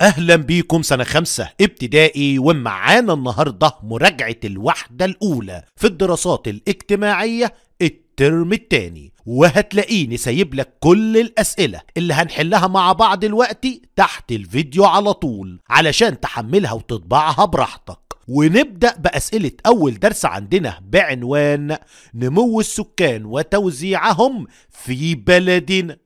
اهلا بيكم سنه خمسة ابتدائي ومعانا النهارده مراجعه الوحده الاولى في الدراسات الاجتماعيه الترم التاني وهتلاقيني سايب لك كل الاسئله اللي هنحلها مع بعض دلوقتي تحت الفيديو على طول علشان تحملها وتطبعها براحتك ونبدأ بأسئلة أول درس عندنا بعنوان نمو السكان وتوزيعهم في بلدنا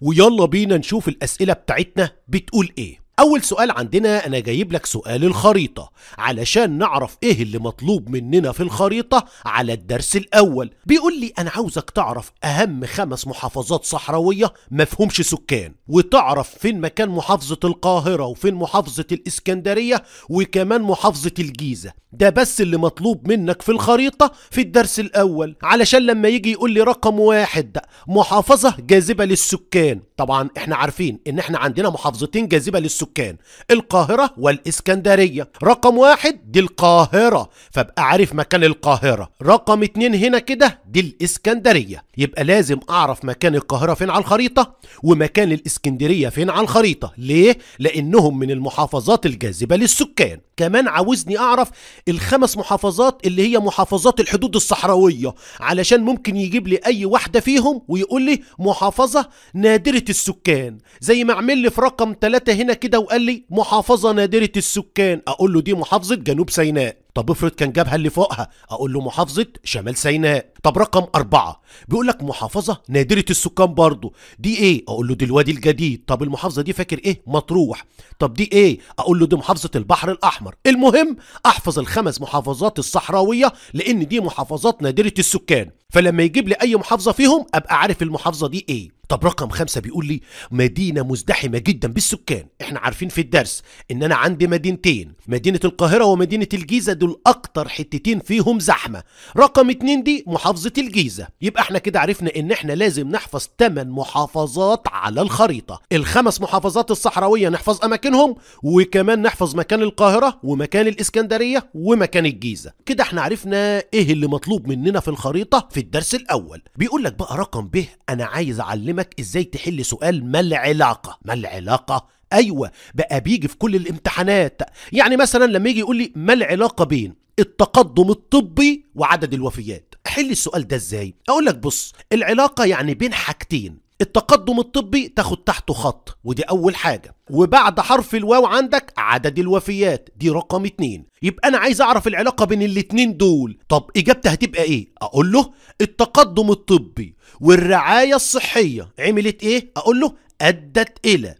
ويلا بينا نشوف الأسئلة بتاعتنا بتقول إيه اول سؤال عندنا انا جايب لك سؤال الخريطه علشان نعرف ايه اللي مطلوب مننا في الخريطه على الدرس الاول بيقول لي انا عاوزك تعرف اهم خمس محافظات صحراويه مفهومش سكان وتعرف فين مكان محافظه القاهره وفين محافظه الاسكندريه وكمان محافظه الجيزه ده بس اللي مطلوب منك في الخريطه في الدرس الاول علشان لما يجي يقول لي رقم واحد محافظه جاذبه للسكان طبعا احنا عارفين ان احنا عندنا محافظتين جاذبة للسكان القاهرة والاسكندرية رقم واحد دي القاهرة فابقى عارف مكان القاهرة رقم اتنين هنا كده دي الاسكندرية يبقى لازم اعرف مكان القاهرة فين على الخريطة ومكان الاسكندرية فين على الخريطة ليه؟ لانهم من المحافظات الجاذبة للسكان كمان عاوزني اعرف الخمس محافظات اللي هي محافظات الحدود الصحراوية علشان ممكن يجيب لي اي واحدة فيهم ويقول لي محافظة نادرة السكان زي ما عمل لي في رقم 3 هنا كده وقال لي محافظة نادرة السكان اقول له دي محافظة جنوب سيناء طب افرض كان جابها اللي فوقها اقول له محافظه شمال سيناء طب رقم أربعة بيقول لك محافظه نادره السكان برضه دي ايه اقول له دي الوادي الجديد طب المحافظه دي فاكر ايه مطروح طب دي ايه اقول له دي محافظه البحر الاحمر المهم احفظ الخمس محافظات الصحراويه لان دي محافظات نادره السكان فلما يجيب لي اي محافظه فيهم ابقى عارف المحافظه دي ايه طب رقم خمسة بيقول لي مدينة مزدحمة جدا بالسكان احنا عارفين في الدرس ان انا عندي مدينتين مدينة القاهرة ومدينة الجيزة دول اكتر حتتين فيهم زحمة رقم اتنين دي محافظة الجيزة يبقى احنا كده عرفنا ان احنا لازم نحفظ 8 محافظات على الخريطة الخمس محافظات الصحراوية نحفظ أماكنهم وكمان نحفظ مكان القاهرة ومكان الإسكندرية ومكان الجيزة كده احنا عرفنا ايه اللي مطلوب مننا في الخريطة في الدرس الأول بيقول لك بقى رقم ب أنا عايز أعلمك إزاي تحل سؤال ما العلاقة ما العلاقة ايوه بقى بيجي في كل الامتحانات يعني مثلا لما يجي يقول لي ما العلاقه بين التقدم الطبي وعدد الوفيات احل السؤال ده ازاي اقول لك بص العلاقه يعني بين حاجتين التقدم الطبي تاخد تحته خط ودي أول حاجة وبعد حرف الواو عندك عدد الوفيات دي رقم اتنين يبقى أنا عايز أعرف العلاقة بين الاتنين دول طب إجابتي هتبقى إيه؟ أقول له التقدم الطبي والرعاية الصحية عملت إيه؟ أقول له أدت إلى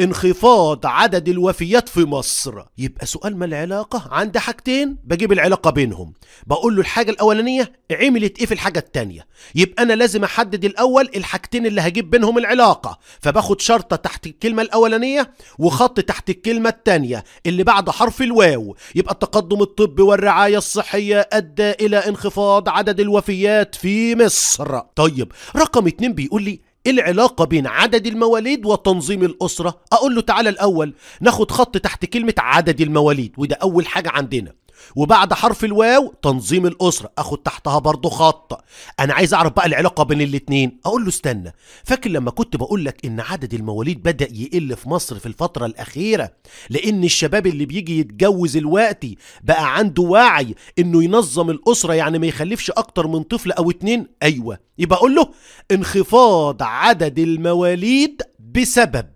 انخفاض عدد الوفيات في مصر يبقى سؤال ما العلاقة عندي حاجتين بجيب العلاقة بينهم بقول له الحاجة الأولانية عملت إيه في الحاجة التانية يبقى أنا لازم أحدد الأول الحاجتين اللي هجيب بينهم العلاقة فباخد شرطة تحت الكلمة الأولانية وخط تحت الكلمة التانية اللي بعد حرف الواو يبقى التقدم الطبي والرعاية الصحية أدى إلى انخفاض عدد الوفيات في مصر طيب رقم اتنين بيقول لي ايه العلاقة بين عدد المواليد وتنظيم الأسرة؟ أقول له تعالى الأول ناخد خط تحت كلمة عدد المواليد وده أول حاجة عندنا وبعد حرف الواو تنظيم الاسره اخد تحتها برضه خط انا عايز اعرف بقى العلاقه بين الاتنين اقول له استنى فاكر لما كنت بقول لك ان عدد المواليد بدا يقل في مصر في الفتره الاخيره لان الشباب اللي بيجي يتجوز الوقت بقى عنده وعي انه ينظم الاسره يعني ما يخلفش اكتر من طفل او اتنين ايوه يبقى اقول له انخفاض عدد المواليد بسبب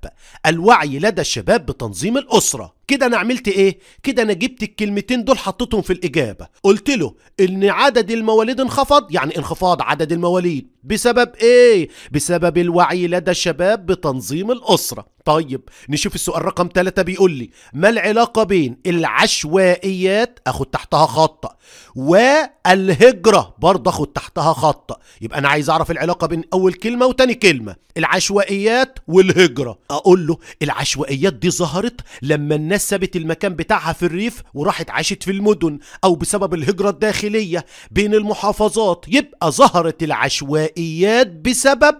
الوعي لدى الشباب بتنظيم الاسره كده انا عملت ايه كده انا جبت الكلمتين دول حطيتهم في الاجابه قلت له ان عدد المواليد انخفض يعني انخفاض عدد المواليد بسبب ايه بسبب الوعي لدى الشباب بتنظيم الاسره طيب نشوف السؤال رقم ثلاثه بيقول لي ما العلاقه بين العشوائيات اخد تحتها خط والهجره برضه اخد تحتها خط يبقى انا عايز اعرف العلاقه بين اول كلمه وتاني كلمه العشوائيات والهجره اقول له العشوائيات دي ظهرت لما الناس ناس سابت المكان بتاعها في الريف وراحت عاشت في المدن أو بسبب الهجرة الداخلية بين المحافظات يبقى ظهرت العشوائيات بسبب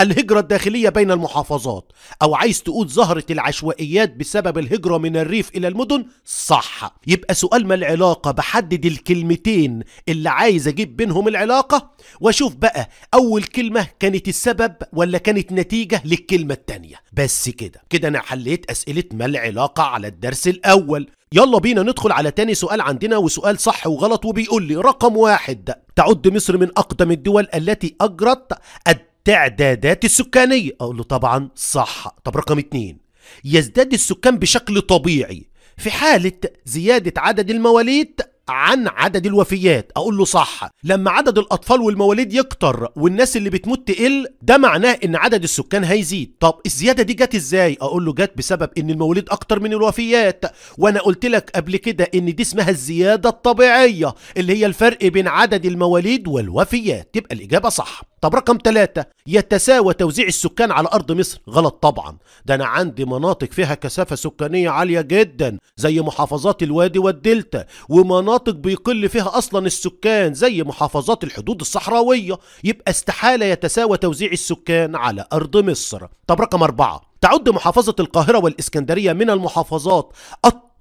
الهجرة الداخلية بين المحافظات أو عايز تقول ظهرت العشوائيات بسبب الهجرة من الريف إلى المدن صح يبقى سؤال ما العلاقة بحدد الكلمتين اللي عايز أجيب بينهم العلاقة وأشوف بقى أول كلمة كانت السبب ولا كانت نتيجة للكلمة التانية بس كده كده أنا حليت أسئلة ما العلاقة على الدرس الأول يلا بينا ندخل على تاني سؤال عندنا وسؤال صح وغلط وبيقول لي رقم واحد تعد مصر من أقدم الدول التي أجرت التعدادات السكانية أقول له طبعا صح طب رقم اتنين يزداد السكان بشكل طبيعي في حالة زيادة عدد المواليد عن عدد الوفيات اقول له صح لما عدد الاطفال والمواليد يكتر والناس اللي بتموت تقل ده معناه ان عدد السكان هيزيد طب الزياده دي جت ازاي اقول له جت بسبب ان المواليد اكتر من الوفيات وانا قلت لك قبل كده ان دي اسمها الزياده الطبيعيه اللي هي الفرق بين عدد المواليد والوفيات تبقى الاجابه صح طب رقم ثلاثة يتساوى توزيع السكان على أرض مصر غلط طبعا ده أنا عندي مناطق فيها كثافة سكانية عالية جدا زي محافظات الوادي والدلتا ومناطق مناطق بيقل فيها أصلا السكان زي محافظات الحدود الصحراوية يبقى استحالة يتساوى توزيع السكان على أرض مصر طب رقم أربعة تعد محافظة القاهرة والإسكندرية من المحافظات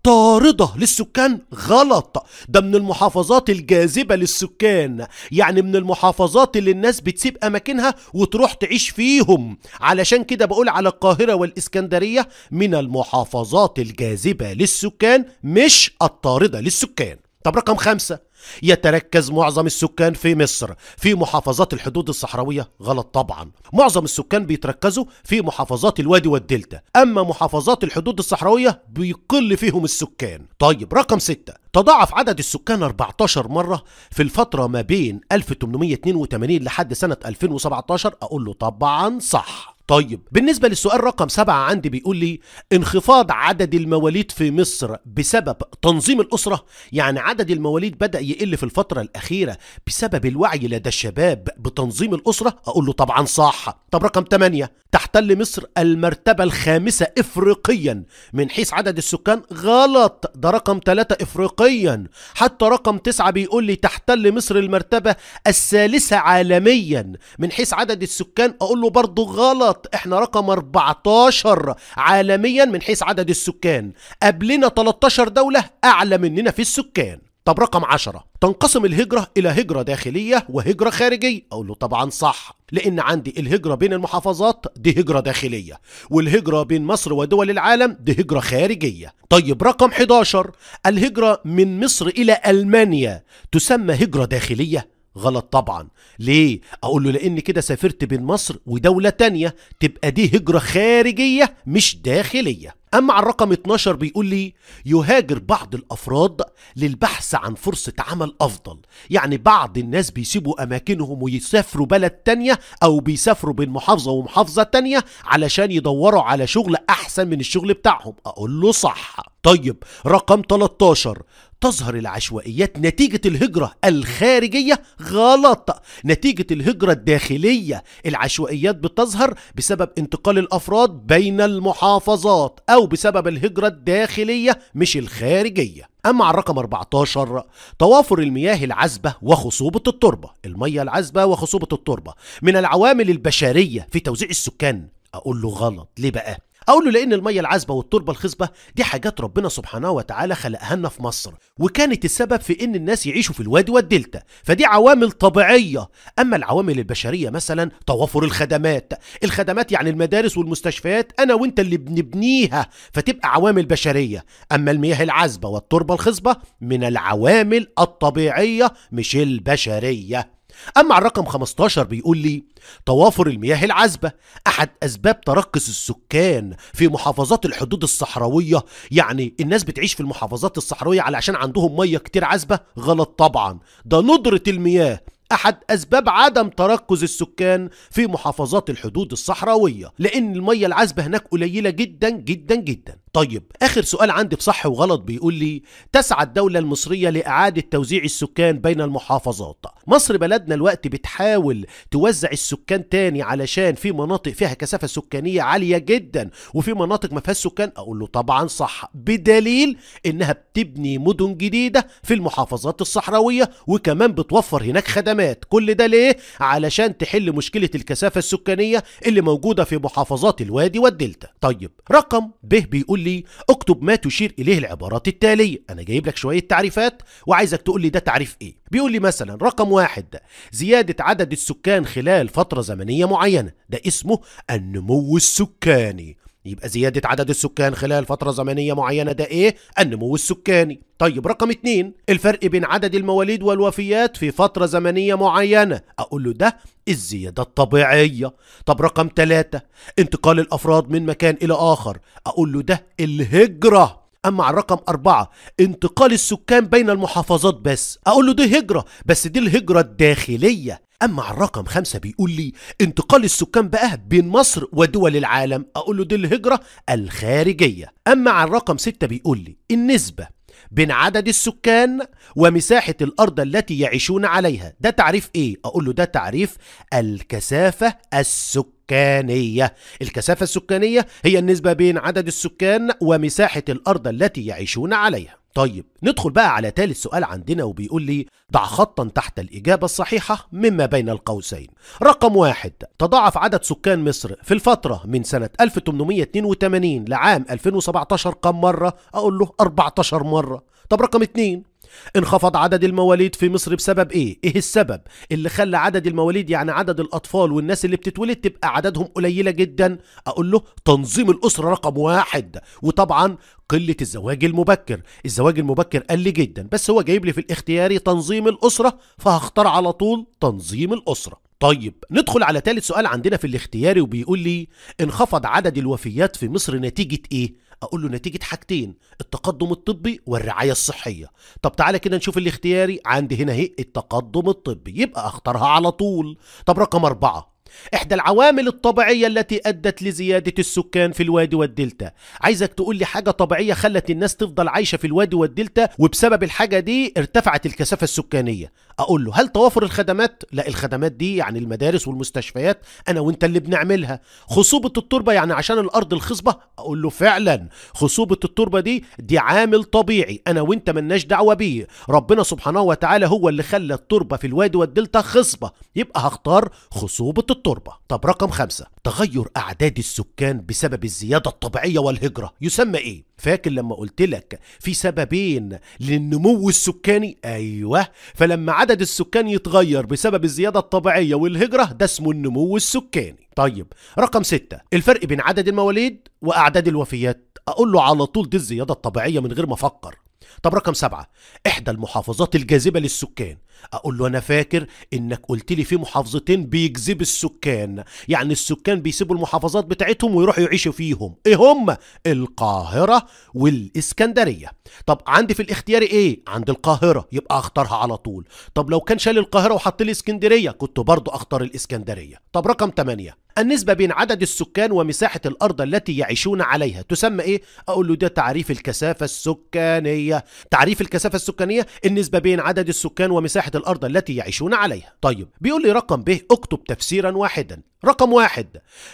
طاردة للسكان غلط ده من المحافظات الجاذبة للسكان يعني من المحافظات اللي الناس بتسيب أماكنها وتروح تعيش فيهم علشان كده بقول على القاهرة والإسكندرية من المحافظات الجاذبة للسكان مش الطاردة للسكان طب رقم خمسة يتركز معظم السكان في مصر في محافظات الحدود الصحراوية غلط طبعا معظم السكان بيتركزوا في محافظات الوادي والدلتا أما محافظات الحدود الصحراوية بيقل فيهم السكان طيب رقم ستة تضاعف عدد السكان 14 مرة في الفترة ما بين 1882 لحد سنة 2017 أقول له طبعا صح طيب بالنسبة للسؤال رقم سبعة عندي بيقول لي انخفاض عدد المواليد في مصر بسبب تنظيم الأسرة يعني عدد المواليد بدأ يقل في الفترة الأخيرة بسبب الوعي لدى الشباب بتنظيم الأسرة أقول له طبعا صح طب رقم ثمانية تحتل مصر المرتبة الخامسة إفريقيا من حيث عدد السكان غلط ده رقم ثلاثة إفريقيا حتى رقم تسعة بيقول لي تحتل مصر المرتبة الثالثة عالميا من حيث عدد السكان أقول له برضه غلط إحنا رقم 14 عالميا من حيث عدد السكان قبلنا 13 دولة أعلى مننا في السكان طب رقم عشرة تنقسم الهجرة إلى هجرة داخلية وهجرة خارجية أقول له طبعا صح لأن عندي الهجرة بين المحافظات دي هجرة داخلية والهجرة بين مصر ودول العالم دي هجرة خارجية طيب رقم 11 الهجرة من مصر إلى ألمانيا تسمى هجرة داخلية غلط طبعا ليه اقول له لان كده سافرت بين مصر ودولة تانية تبقى دي هجرة خارجية مش داخلية اما على الرقم 12 بيقول لي يهاجر بعض الافراد للبحث عن فرصة عمل افضل يعني بعض الناس بيسيبوا اماكنهم ويسافروا بلد تانية او بيسافروا بين محافظة ومحافظة تانية علشان يدوروا على شغل احسن من الشغل بتاعهم اقول له صح طيب رقم 13 تظهر العشوائيات نتيجة الهجرة الخارجية غلط نتيجة الهجرة الداخلية العشوائيات بتظهر بسبب انتقال الأفراد بين المحافظات أو بسبب الهجرة الداخلية مش الخارجية أما عن رقم 14 توافر المياه العذبة وخصوبة التربة المية العذبة وخصوبة التربة من العوامل البشرية في توزيع السكان أقول له غلط ليه بقى؟ أقول له لأن المية العذبة والتربة الخصبة دي حاجات ربنا سبحانه وتعالى خلقها لنا في مصر وكانت السبب في إن الناس يعيشوا في الوادي والدلتا فدي عوامل طبيعية أما العوامل البشرية مثلا توافر الخدمات الخدمات يعني المدارس والمستشفيات أنا وإنت اللي بنبنيها فتبقى عوامل بشرية أما المياه العذبة والتربة الخصبة من العوامل الطبيعية مش البشرية أما على الرقم 15 بيقول لي توافر المياه العذبة أحد أسباب تركز السكان في محافظات الحدود الصحراوية يعني الناس بتعيش في المحافظات الصحراوية علشان عندهم مية كتير عذبة غلط طبعا ده ندرة المياه أحد أسباب عدم تركز السكان في محافظات الحدود الصحراوية لأن المية العذبة هناك قليلة جدا جدا جدا طيب آخر سؤال عندي في صح وغلط بيقول لي تسعى الدولة المصرية لإعادة توزيع السكان بين المحافظات مصر بلدنا الوقت بتحاول توزع السكان تاني علشان في مناطق فيها كثافة سكانية عالية جدا وفي مناطق ما فيهاش سكان أقول له طبعا صح بدليل إنها بتبني مدن جديدة في المحافظات الصحراوية وكمان بتوفر هناك خدمات كل ده ليه؟ علشان تحل مشكلة الكثافة السكانية اللي موجودة في محافظات الوادي والدلتا طيب رقم ب بيقول لي اكتب ما تشير اليه العبارات التاليه انا جايب لك شويه تعريفات وعايزك تقول لي ده تعريف ايه بيقول لي مثلا رقم واحد زياده عدد السكان خلال فتره زمنيه معينه ده اسمه النمو السكاني يبقى زيادة عدد السكان خلال فترة زمنية معينة ده إيه؟ النمو السكاني طيب رقم اتنين الفرق بين عدد المواليد والوفيات في فترة زمنية معينة أقول له ده الزيادة الطبيعية طب رقم تلاتة انتقال الأفراد من مكان إلى آخر أقول له ده الهجرة اما على الرقم أربعة انتقال السكان بين المحافظات بس اقول له دي هجرة بس دي الهجرة الداخلية اما على الرقم خمسة بيقول لي انتقال السكان بقى بين مصر ودول العالم اقول له دي الهجرة الخارجية اما على الرقم ستة بيقول لي النسبة بين عدد السكان ومساحة الأرض التي يعيشون عليها ده تعريف إيه؟ أقول له ده تعريف الكثافة السكانية الكثافة السكانية هي النسبة بين عدد السكان ومساحة الأرض التي يعيشون عليها طيب ندخل بقى على تالت سؤال عندنا وبيقول لي ضع خطا تحت الإجابة الصحيحة مما بين القوسين رقم واحد تضاعف عدد سكان مصر في الفترة من سنة 1882 لعام 2017 كم مرة؟ أقول له 14 مرة طب رقم اتنين انخفض عدد المواليد في مصر بسبب ايه ايه السبب اللي خلى عدد المواليد يعني عدد الاطفال والناس اللي بتتولد تبقى عددهم قليلة جدا اقول له تنظيم الاسرة رقم واحد وطبعا قلة الزواج المبكر الزواج المبكر قل جدا بس هو جايب لي في الاختياري تنظيم الاسرة فهختار على طول تنظيم الاسرة طيب ندخل على ثالث سؤال عندنا في الاختياري وبيقول لي انخفض عدد الوفيات في مصر نتيجة ايه اقول له نتيجه حاجتين التقدم الطبي والرعايه الصحيه طب تعالى كده نشوف الاختياري عندي هنا اهي التقدم الطبي يبقى اختارها على طول طب رقم أربعة إحدى العوامل الطبيعية التي أدت لزيادة السكان في الوادي والدلتا عايزك تقول لي حاجة طبيعية خلت الناس تفضل عايشة في الوادي والدلتا وبسبب الحاجة دي ارتفعت الكثافة السكانية اقول له هل توافر الخدمات لا الخدمات دي يعني المدارس والمستشفيات انا وانت اللي بنعملها خصوبه التربه يعني عشان الارض الخصبه اقول له فعلا خصوبه التربه دي دي عامل طبيعي انا وانت مالناش دعوه بيه ربنا سبحانه وتعالى هو اللي خلى التربه في الوادي والدلتا خصبه يبقى هختار خصوبه التربه طب رقم خمسة تغير اعداد السكان بسبب الزياده الطبيعيه والهجره يسمى ايه فاكر لما قلت لك في سببين للنمو السكاني ايوه فلما عدد السكان يتغير بسبب الزياده الطبيعيه والهجره ده اسمه النمو السكاني طيب رقم ستة الفرق بين عدد المواليد واعداد الوفيات اقول له على طول دي الزياده الطبيعيه من غير ما افكر طب رقم سبعة إحدى المحافظات الجاذبة للسكان أقول له أنا فاكر إنك قلت لي في محافظتين بيجذب السكان يعني السكان بيسيبوا المحافظات بتاعتهم ويروحوا يعيشوا فيهم إيه هم؟ القاهرة والإسكندرية طب عندي في الاختياري إيه؟ عند القاهرة يبقى أختارها على طول طب لو كان شال القاهرة وحط لي اسكندرية كنت برضه أختار الإسكندرية طب رقم ثمانية النسبة بين عدد السكان ومساحة الأرض التي يعيشون عليها تسمى إيه؟ أقول له ده تعريف الكثافة السكانية تعريف الكثافة السكانية النسبة بين عدد السكان ومساحة الأرض التي يعيشون عليها طيب بيقول لي رقم ب اكتب تفسيرا واحدا رقم واحد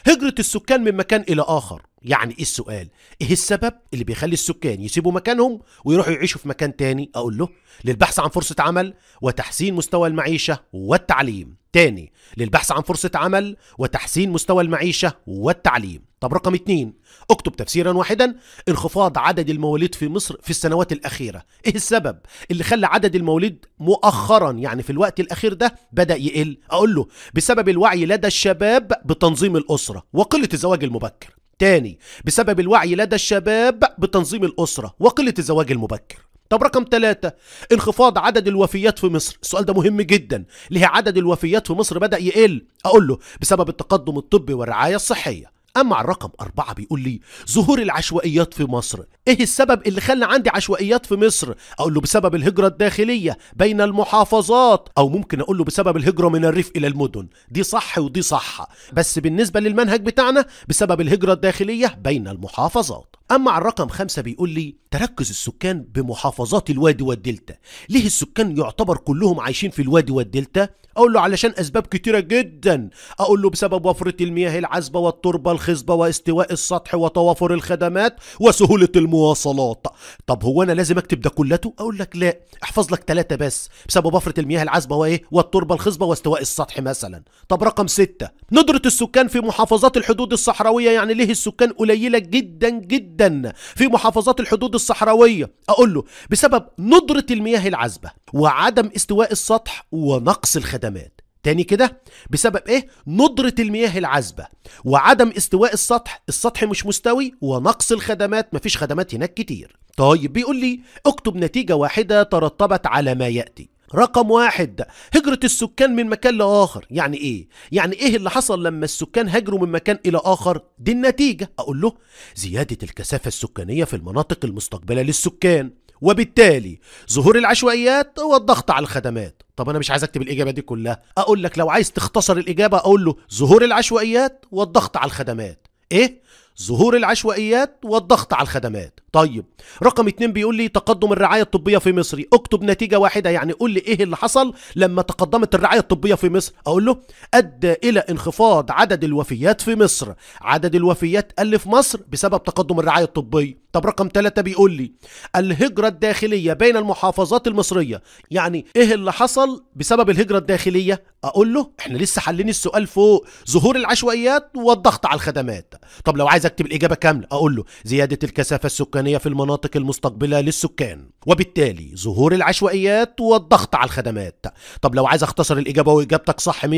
هجرة السكان من مكان إلى آخر يعني ايه السؤال ايه السبب اللي بيخلي السكان يسيبوا مكانهم ويروحوا يعيشوا في مكان تاني اقول له للبحث عن فرصة عمل وتحسين مستوى المعيشة والتعليم تاني للبحث عن فرصة عمل وتحسين مستوى المعيشة والتعليم طب رقم اتنين اكتب تفسيرا واحدا انخفاض عدد المواليد في مصر في السنوات الأخيرة ايه السبب اللي خلى عدد المواليد مؤخرا يعني في الوقت الأخير ده بدأ يقل اقول له بسبب الوعي لدى الشباب بتنظيم الأسرة وقلة الزواج المبكر تاني بسبب الوعي لدى الشباب بتنظيم الأسرة وقلة الزواج المبكر طب رقم ثلاثة انخفاض عدد الوفيات في مصر السؤال ده مهم جدا ليه عدد الوفيات في مصر بدأ يقل أقول له بسبب التقدم الطبي والرعاية الصحية أما على الرقم أربعة بيقول لي ظهور العشوائيات في مصر إيه السبب اللي خلى عندي عشوائيات في مصر أقول له بسبب الهجرة الداخلية بين المحافظات أو ممكن أقول له بسبب الهجرة من الريف إلى المدن دي صح ودي صح بس بالنسبة للمنهج بتاعنا بسبب الهجرة الداخلية بين المحافظات أما على الرقم خمسة بيقول لي تركز السكان بمحافظات الوادي والدلتا ليه السكان يعتبر كلهم عايشين في الوادي والدلتا أقول له علشان أسباب كتيرة جدا أقول له بسبب وفرة المياه العذبة والتربة الخصبة واستواء السطح وتوافر الخدمات وسهولة المواصلات طب هو أنا لازم أكتب ده كلته أقول لك لا احفظ لك ثلاثة بس بسبب وفرة المياه العذبة وإيه والتربة الخصبة واستواء السطح مثلا طب رقم ستة ندرة السكان في محافظات الحدود الصحراوية يعني ليه السكان قليلة جدا جدا جدا في محافظات الحدود الصحراوية أقول له بسبب ندرة المياه العذبة وعدم استواء السطح ونقص الخدمات تاني كده بسبب ايه ندرة المياه العذبة وعدم استواء السطح السطح مش مستوي ونقص الخدمات مفيش خدمات هناك كتير طيب بيقول لي اكتب نتيجة واحدة ترتبت على ما يأتي رقم واحد هجرة السكان من مكان لآخر يعني إيه؟ يعني إيه اللي حصل لما السكان هاجروا من مكان إلى آخر؟ دي النتيجة أقول له زيادة الكثافة السكانية في المناطق المستقبلة للسكان وبالتالي ظهور العشوائيات والضغط على الخدمات طب انا مش عايز اكتب الاجابه دي كلها اقول لك لو عايز تختصر الاجابه اقول له ظهور العشوائيات والضغط على الخدمات ايه ظهور العشوائيات والضغط على الخدمات طيب رقم اتنين بيقول لي تقدم الرعاية الطبية في مصر اكتب نتيجة واحدة يعني قول لي ايه اللي حصل لما تقدمت الرعاية الطبية في مصر اقول له ادى الى انخفاض عدد الوفيات في مصر عدد الوفيات قل في مصر بسبب تقدم الرعاية الطبية طب رقم ثلاثة بيقول لي الهجرة الداخلية بين المحافظات المصرية يعني ايه اللي حصل بسبب الهجرة الداخلية اقول له احنا لسه حلين السؤال فوق ظهور العشوائيات والضغط على الخدمات طب لو عايز اكتب الاجابة كاملة اقول له زيادة الكثافة السكانية الإنسانية في المناطق المستقبلة للسكان وبالتالي ظهور العشوائيات والضغط على الخدمات طب لو عايز اختصر الإجابة وإجابتك صح 100%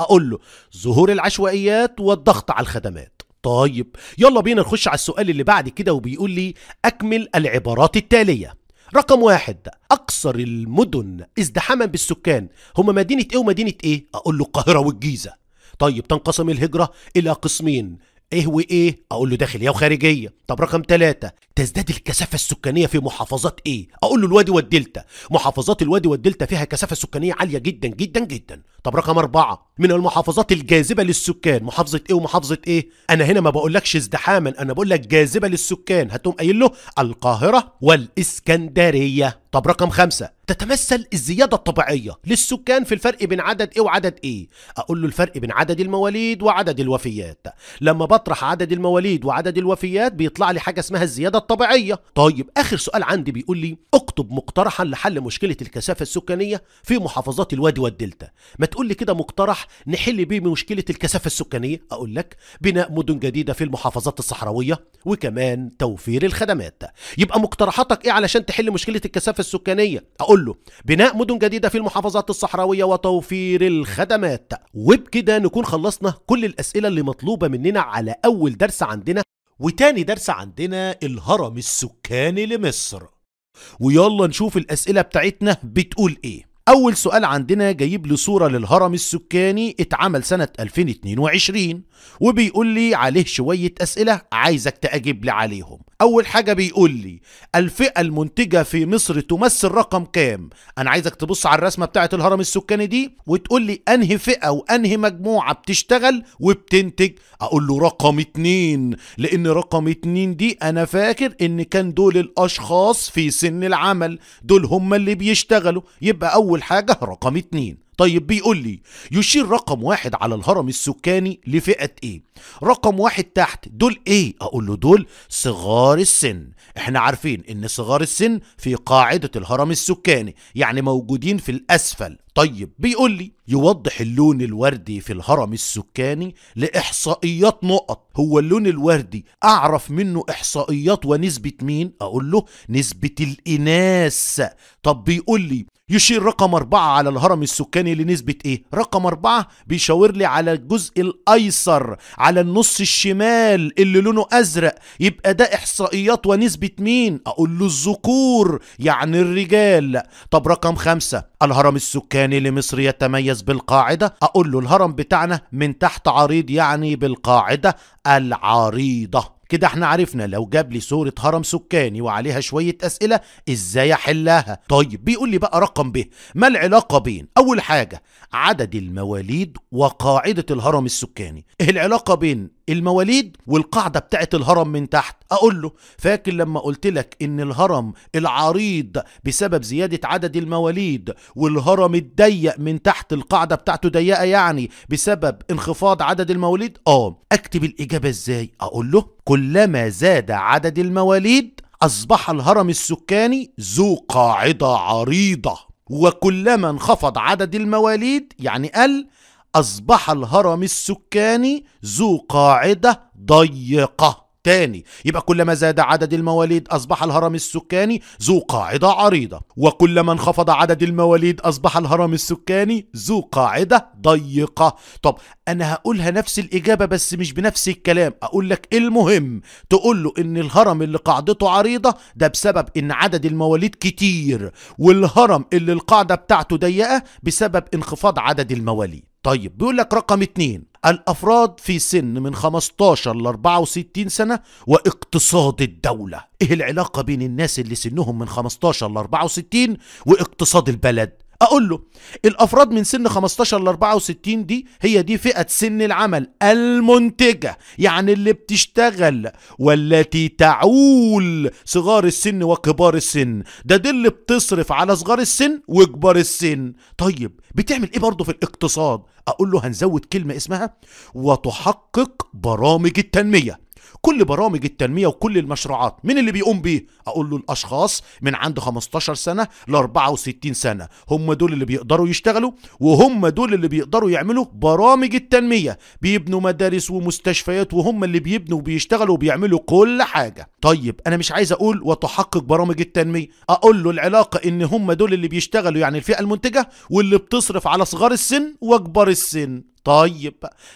أقول له ظهور العشوائيات والضغط على الخدمات طيب يلا بينا نخش على السؤال اللي بعد كده وبيقول لي أكمل العبارات التالية رقم واحد أكثر المدن ازدحاما بالسكان هما مدينة إيه ومدينة إيه؟ أقول له القاهرة والجيزة طيب تنقسم الهجرة إلى قسمين ايه وايه اقول له داخليه وخارجيه طب رقم ثلاثة تزداد الكثافه السكانيه في محافظات ايه اقول له الوادي والدلتا محافظات الوادي والدلتا فيها كثافه سكانيه عاليه جدا جدا جدا طب رقم أربعة من المحافظات الجاذبة للسكان محافظة إيه ومحافظة إيه أنا هنا ما بقولكش ازدحاما أنا بقولك جاذبة للسكان هتقوم قايل له القاهرة والإسكندرية طب رقم خمسة تتمثل الزيادة الطبيعية للسكان في الفرق بين عدد ايه وعدد ايه اقول له الفرق بين عدد المواليد وعدد الوفيات لما بطرح عدد المواليد وعدد الوفيات بيطلع لي حاجة اسمها الزيادة الطبيعية طيب اخر سؤال عندي بيقول لي اكتب مقترحا لحل مشكلة الكثافة السكانية في محافظات الوادي والدلتا ما هتقول لي كده مقترح نحل بيه مشكلة الكثافة السكانية أقول لك بناء مدن جديدة في المحافظات الصحراوية وكمان توفير الخدمات يبقى مقترحاتك إيه علشان تحل مشكلة الكثافة السكانية أقول له بناء مدن جديدة في المحافظات الصحراوية وتوفير الخدمات وبكده نكون خلصنا كل الأسئلة اللي مطلوبة مننا على أول درس عندنا وتاني درس عندنا الهرم السكاني لمصر ويلا نشوف الأسئلة بتاعتنا بتقول إيه أول سؤال عندنا جايب لي صورة للهرم السكاني اتعمل سنة 2022 وبيقول لي عليه شوية أسئلة عايزك تأجب لي عليهم أول حاجة بيقول لي الفئة المنتجة في مصر تمثل رقم كام أنا عايزك تبص على الرسمة بتاعة الهرم السكاني دي وتقول لي أنهي فئة وأنهي مجموعة بتشتغل وبتنتج أقول له رقم اتنين لأن رقم اتنين دي أنا فاكر إن كان دول الأشخاص في سن العمل دول هم اللي بيشتغلوا يبقى أول أول حاجة رقم اتنين طيب بيقول لي يشير رقم واحد على الهرم السكاني لفئة ايه رقم واحد تحت دول ايه اقول له دول صغار السن احنا عارفين ان صغار السن في قاعدة الهرم السكاني يعني موجودين في الاسفل طيب بيقول لي يوضح اللون الوردي في الهرم السكاني لإحصائيات نقط هو اللون الوردي أعرف منه إحصائيات ونسبة مين أقول له نسبة الإناث طب بيقول لي يشير رقم أربعة على الهرم السكاني لنسبة إيه؟ رقم أربعة بيشاور لي على الجزء الأيسر على النص الشمال اللي لونه أزرق يبقى ده إحصائيات ونسبة مين؟ أقول له الذكور يعني الرجال طب رقم خمسة الهرم السكاني لمصر يتميز بالقاعدة أقول له الهرم بتاعنا من تحت عريض يعني بالقاعدة العريضة كده احنا عرفنا لو جاب لي صورة هرم سكاني وعليها شوية أسئلة إزاي أحلها طيب بيقول لي بقى رقم ب ما العلاقة بين أول حاجة عدد المواليد وقاعدة الهرم السكاني العلاقة بين المواليد والقاعدة بتاعت الهرم من تحت أقول له فاكر لما قلت لك إن الهرم العريض بسبب زيادة عدد المواليد والهرم الضيق من تحت القاعدة بتاعته ضيقة يعني بسبب انخفاض عدد المواليد آه أكتب الإجابة إزاي أقول له كلما زاد عدد المواليد أصبح الهرم السكاني ذو قاعدة عريضة وكلما انخفض عدد المواليد يعني قل أصبح الهرم السكاني ذو قاعدة ضيقة تاني يبقى كلما زاد عدد المواليد أصبح الهرم السكاني ذو قاعدة عريضة وكلما انخفض عدد المواليد أصبح الهرم السكاني ذو قاعدة ضيقة طب أنا هقولها نفس الإجابة بس مش بنفس الكلام أقول لك إيه المهم تقول له إن الهرم اللي قاعدته عريضة ده بسبب إن عدد المواليد كتير والهرم اللي القاعدة بتاعته ضيقة بسبب انخفاض عدد المواليد طيب بيقول لك رقم اتنين الأفراد في سن من 15 ل 64 سنة واقتصاد الدولة إيه العلاقة بين الناس اللي سنهم من 15 ل 64 واقتصاد البلد اقول له الافراد من سن 15 ل 64 دي هي دي فئه سن العمل المنتجه يعني اللي بتشتغل والتي تعول صغار السن وكبار السن ده دي اللي بتصرف على صغار السن وكبار السن طيب بتعمل ايه برضه في الاقتصاد اقول له هنزود كلمه اسمها وتحقق برامج التنميه كل برامج التنمية وكل المشروعات مين اللي بيقوم بيه اقول له الاشخاص من عند 15 سنة ل 64 سنة هم دول اللي بيقدروا يشتغلوا وهم دول اللي بيقدروا يعملوا برامج التنمية بيبنوا مدارس ومستشفيات وهم اللي بيبنوا وبيشتغلوا وبيعملوا كل حاجة طيب انا مش عايز اقول وتحقق برامج التنمية اقول له العلاقة ان هم دول اللي بيشتغلوا يعني الفئة المنتجة واللي بتصرف على صغار السن وكبار السن طيب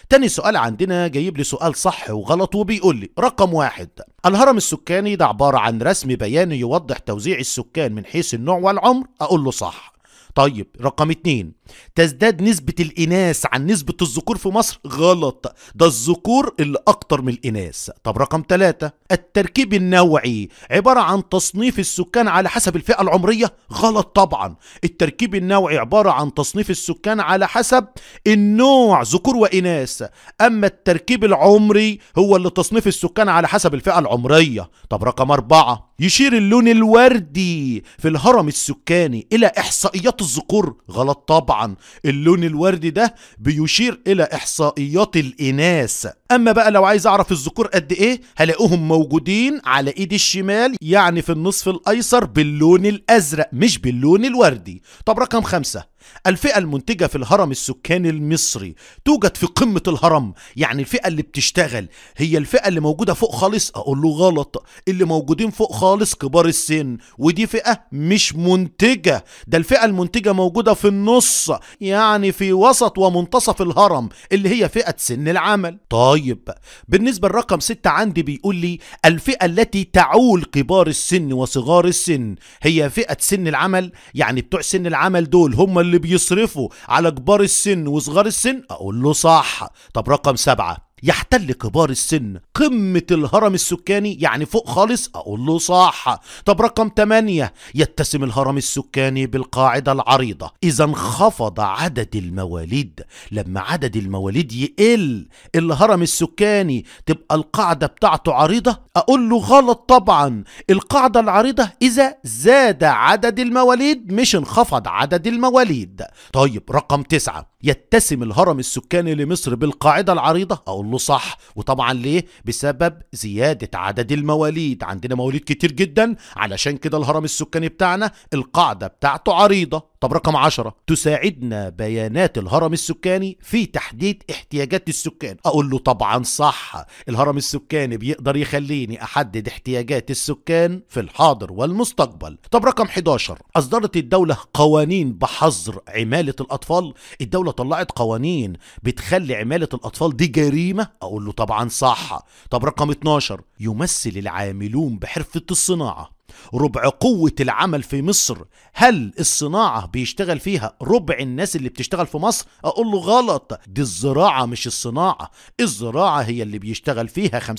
تاني سؤال عندنا جايب لي سؤال صح وغلط وبيقول لي رقم واحد الهرم السكاني ده عبارة عن رسم بياني يوضح توزيع السكان من حيث النوع والعمر أقول له صح طيب رقم اتنين تزداد نسبة الإناث عن نسبة الذكور في مصر غلط ده الذكور اللي أكتر من الإناث طب رقم ثلاثة التركيب النوعي عبارة عن تصنيف السكان على حسب الفئة العمرية غلط طبعا التركيب النوعي عبارة عن تصنيف السكان على حسب النوع ذكور وإناث أما التركيب العمري هو اللي تصنيف السكان على حسب الفئة العمرية طب رقم أربعة يشير اللون الوردي في الهرم السكاني إلى إحصائيات الذكور غلط طبعا اللون الوردي ده بيشير إلى إحصائيات الإناث أما بقى لو عايز أعرف الذكور قد إيه هلاقوهم موجودين على إيد الشمال يعني في النصف الأيسر باللون الأزرق مش باللون الوردي طب رقم خمسة الفئة المنتجة في الهرم السكاني المصري توجد في قمة الهرم يعني الفئة اللي بتشتغل هي الفئة اللي موجودة فوق خالص أقول له غلط اللي موجودين فوق خالص كبار السن ودي فئة مش منتجة ده الفئة المنتجة موجودة في النص يعني في وسط ومنتصف الهرم اللي هي فئة سن العمل طيب بالنسبة لرقم ستة عندي بيقول لي الفئة التي تعول كبار السن وصغار السن هي فئة سن العمل يعني بتوع سن العمل دول هم اللي اللي بيصرفوا على كبار السن وصغار السن اقول له صح طب رقم سبعة يحتل كبار السن قمة الهرم السكاني يعني فوق خالص أقول له صح طب رقم 8 يتسم الهرم السكاني بالقاعدة العريضة إذا انخفض عدد المواليد لما عدد المواليد يقل الهرم السكاني تبقى القاعدة بتاعته عريضة أقول له غلط طبعا القاعدة العريضة إذا زاد عدد المواليد مش انخفض عدد المواليد طيب رقم 9 يتسم الهرم السكاني لمصر بالقاعدة العريضة أقول كله صح وطبعا ليه بسبب زياده عدد المواليد عندنا مواليد كتير جدا علشان كده الهرم السكاني بتاعنا القاعده بتاعته عريضه طب رقم 10 تساعدنا بيانات الهرم السكاني في تحديد احتياجات السكان اقول له طبعا صح الهرم السكاني بيقدر يخليني احدد احتياجات السكان في الحاضر والمستقبل طب رقم 11 اصدرت الدوله قوانين بحظر عماله الاطفال الدوله طلعت قوانين بتخلي عماله الاطفال دي جريمه الخدمة؟ أقول له طبعا صح طب رقم 12 يمثل العاملون بحرفة الصناعة ربع قوة العمل في مصر هل الصناعة بيشتغل فيها ربع الناس اللي بتشتغل في مصر أقول له غلط دي الزراعة مش الصناعة الزراعة هي اللي بيشتغل فيها 25%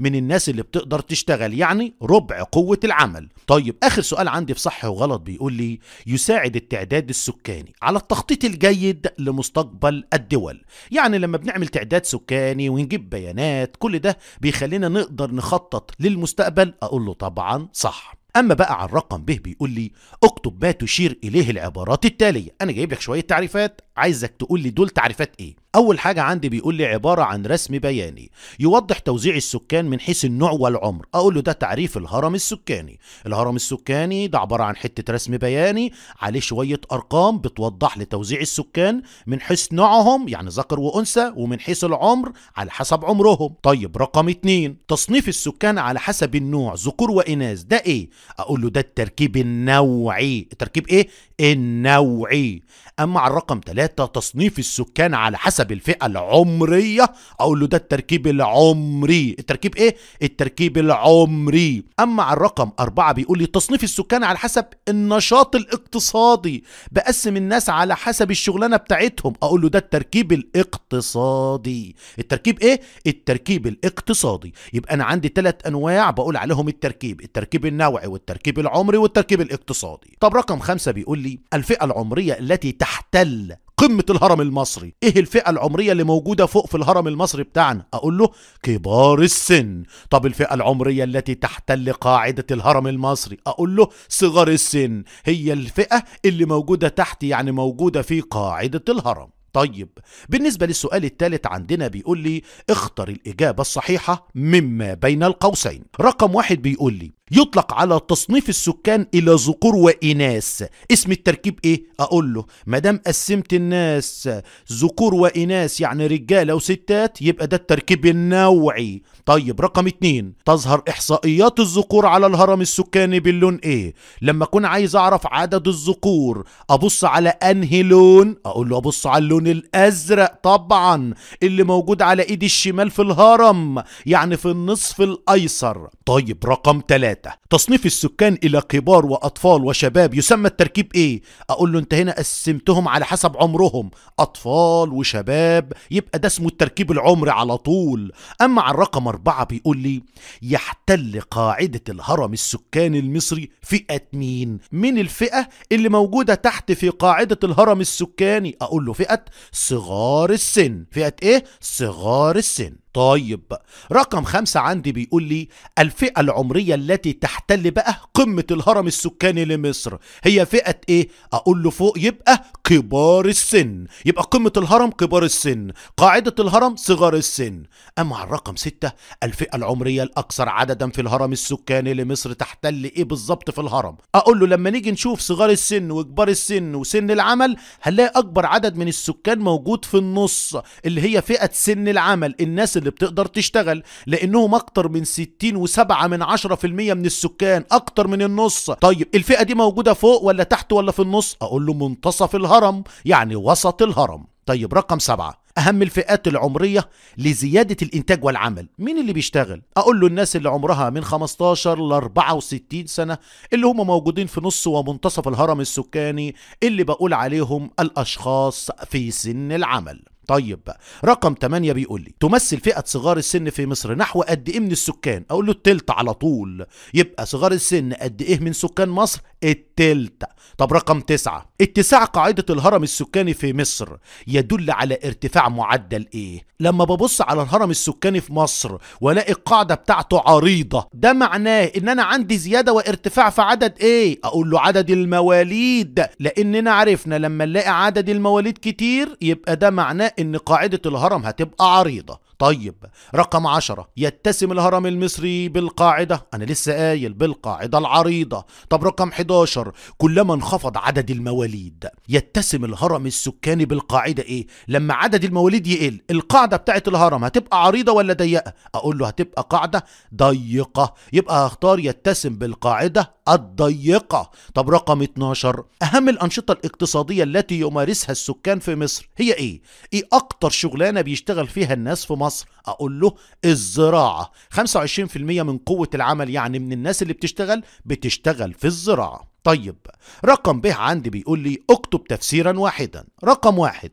من الناس اللي بتقدر تشتغل يعني ربع قوة العمل طيب آخر سؤال عندي في صح وغلط بيقول لي يساعد التعداد السكاني على التخطيط الجيد لمستقبل الدول يعني لما بنعمل تعداد سكاني ونجيب بيانات كل ده بيخلينا نقدر نخطط للمستقبل أقول له طيب، طبعا صح اما بقى على الرقم ب بيقول لي اكتب ما تشير اليه العبارات التاليه انا جايب لك شويه تعريفات عايزك تقول لي دول تعريفات ايه اول حاجه عندي بيقول لي عباره عن رسم بياني يوضح توزيع السكان من حيث النوع والعمر اقول له ده تعريف الهرم السكاني الهرم السكاني ده عباره عن حته رسم بياني عليه شويه ارقام بتوضح لي توزيع السكان من حيث نوعهم يعني ذكر وانثى ومن حيث العمر على حسب عمرهم طيب رقم اتنين تصنيف السكان على حسب النوع ذكور واناث ده ايه اقول له ده التركيب النوعي التركيب ايه النوعي أما على الرقم ثلاثة تصنيف السكان على حسب الفئة العمرية أقول له ده التركيب العمري التركيب إيه؟ التركيب العمري أما على الرقم أربعة بيقول لي تصنيف السكان على حسب النشاط الاقتصادي بقسم الناس على حسب الشغلانة بتاعتهم أقول له ده التركيب الاقتصادي التركيب إيه؟ التركيب الاقتصادي يبقى أنا عندي ثلاث أنواع بقول عليهم التركيب التركيب النوعي والتركيب العمري والتركيب الاقتصادي طب رقم خمسة بيقول لي الفئة العمرية التي تحتل قمة الهرم المصري ايه الفئة العمرية اللي موجودة فوق في الهرم المصري بتاعنا اقول له كبار السن طب الفئة العمرية التي تحتل قاعدة الهرم المصري اقول له صغار السن هي الفئة اللي موجودة تحت يعني موجودة في قاعدة الهرم طيب بالنسبة للسؤال الثالث عندنا بيقول لي اختر الإجابة الصحيحة مما بين القوسين رقم واحد بيقول لي يطلق على تصنيف السكان إلى ذكور وإناث اسم التركيب إيه؟ أقول له ما دام قسمت الناس ذكور وإناث يعني رجالة وستات يبقى ده التركيب النوعي طيب رقم اتنين تظهر إحصائيات الذكور على الهرم السكاني باللون إيه؟ لما أكون عايز أعرف عدد الذكور أبص على أنهي لون؟ أقول له أبص على اللون الأزرق طبعا اللي موجود على إيدي الشمال في الهرم يعني في النصف الأيسر طيب رقم تلاتة ثلاثة تصنيف السكان إلى كبار وأطفال وشباب يسمى التركيب إيه؟ أقول له أنت هنا قسمتهم على حسب عمرهم أطفال وشباب يبقى ده اسمه التركيب العمري على طول أما على الرقم أربعة بيقول لي يحتل قاعدة الهرم السكاني المصري فئة مين؟ من الفئة اللي موجودة تحت في قاعدة الهرم السكاني أقول له فئة صغار السن فئة إيه؟ صغار السن طيب رقم خمسة عندي بيقول لي الفئة العمرية التي تحتل بقى قمة الهرم السكاني لمصر هي فئة ايه؟ اقول له فوق يبقى كبار السن يبقى قمة الهرم كبار السن قاعدة الهرم صغار السن اما على الرقم ستة الفئة العمرية الاكثر عددا في الهرم السكاني لمصر تحتل ايه بالظبط في الهرم اقول له لما نيجي نشوف صغار السن وكبار السن وسن العمل هنلاقي اكبر عدد من السكان موجود في النص اللي هي فئة سن العمل الناس اللي بتقدر تشتغل لانهم اكتر من 60 و7 من 10% من السكان اكتر من النص طيب الفئه دي موجوده فوق ولا تحت ولا في النص اقول له منتصف الهرم يعني وسط الهرم طيب رقم سبعة أهم الفئات العمرية لزيادة الإنتاج والعمل مين اللي بيشتغل؟ أقول له الناس اللي عمرها من 15 ل 64 سنة اللي هم موجودين في نص ومنتصف الهرم السكاني اللي بقول عليهم الأشخاص في سن العمل طيب بقى رقم 8 بيقول لي تمثل فئة صغار السن في مصر نحو قد ايه من السكان اقول له التلت على طول يبقى صغار السن قد ايه من سكان مصر التلت طب رقم 9 اتساع قاعدة الهرم السكاني في مصر يدل على ارتفاع معدل ايه لما ببص على الهرم السكاني في مصر والاقي القاعدة بتاعته عريضة ده معناه ان انا عندي زيادة وارتفاع في عدد ايه اقول له عدد المواليد لاننا عرفنا لما نلاقي عدد المواليد كتير يبقى ده معناه ان قاعده الهرم هتبقى عريضه طيب رقم عشرة يتسم الهرم المصري بالقاعدة أنا لسه قايل بالقاعدة العريضة طب رقم 11 كلما انخفض عدد المواليد يتسم الهرم السكاني بالقاعدة إيه لما عدد المواليد يقل القاعدة بتاعة الهرم هتبقى عريضة ولا ضيقة أقول له هتبقى قاعدة ضيقة يبقى هختار يتسم بالقاعدة الضيقة طب رقم 12 أهم الأنشطة الاقتصادية التي يمارسها السكان في مصر هي إيه إيه أكتر شغلانة بيشتغل فيها الناس في مصر مصر اقول له الزراعه 25% من قوه العمل يعني من الناس اللي بتشتغل بتشتغل في الزراعه طيب رقم ب عندي بيقول لي اكتب تفسيرا واحدا رقم واحد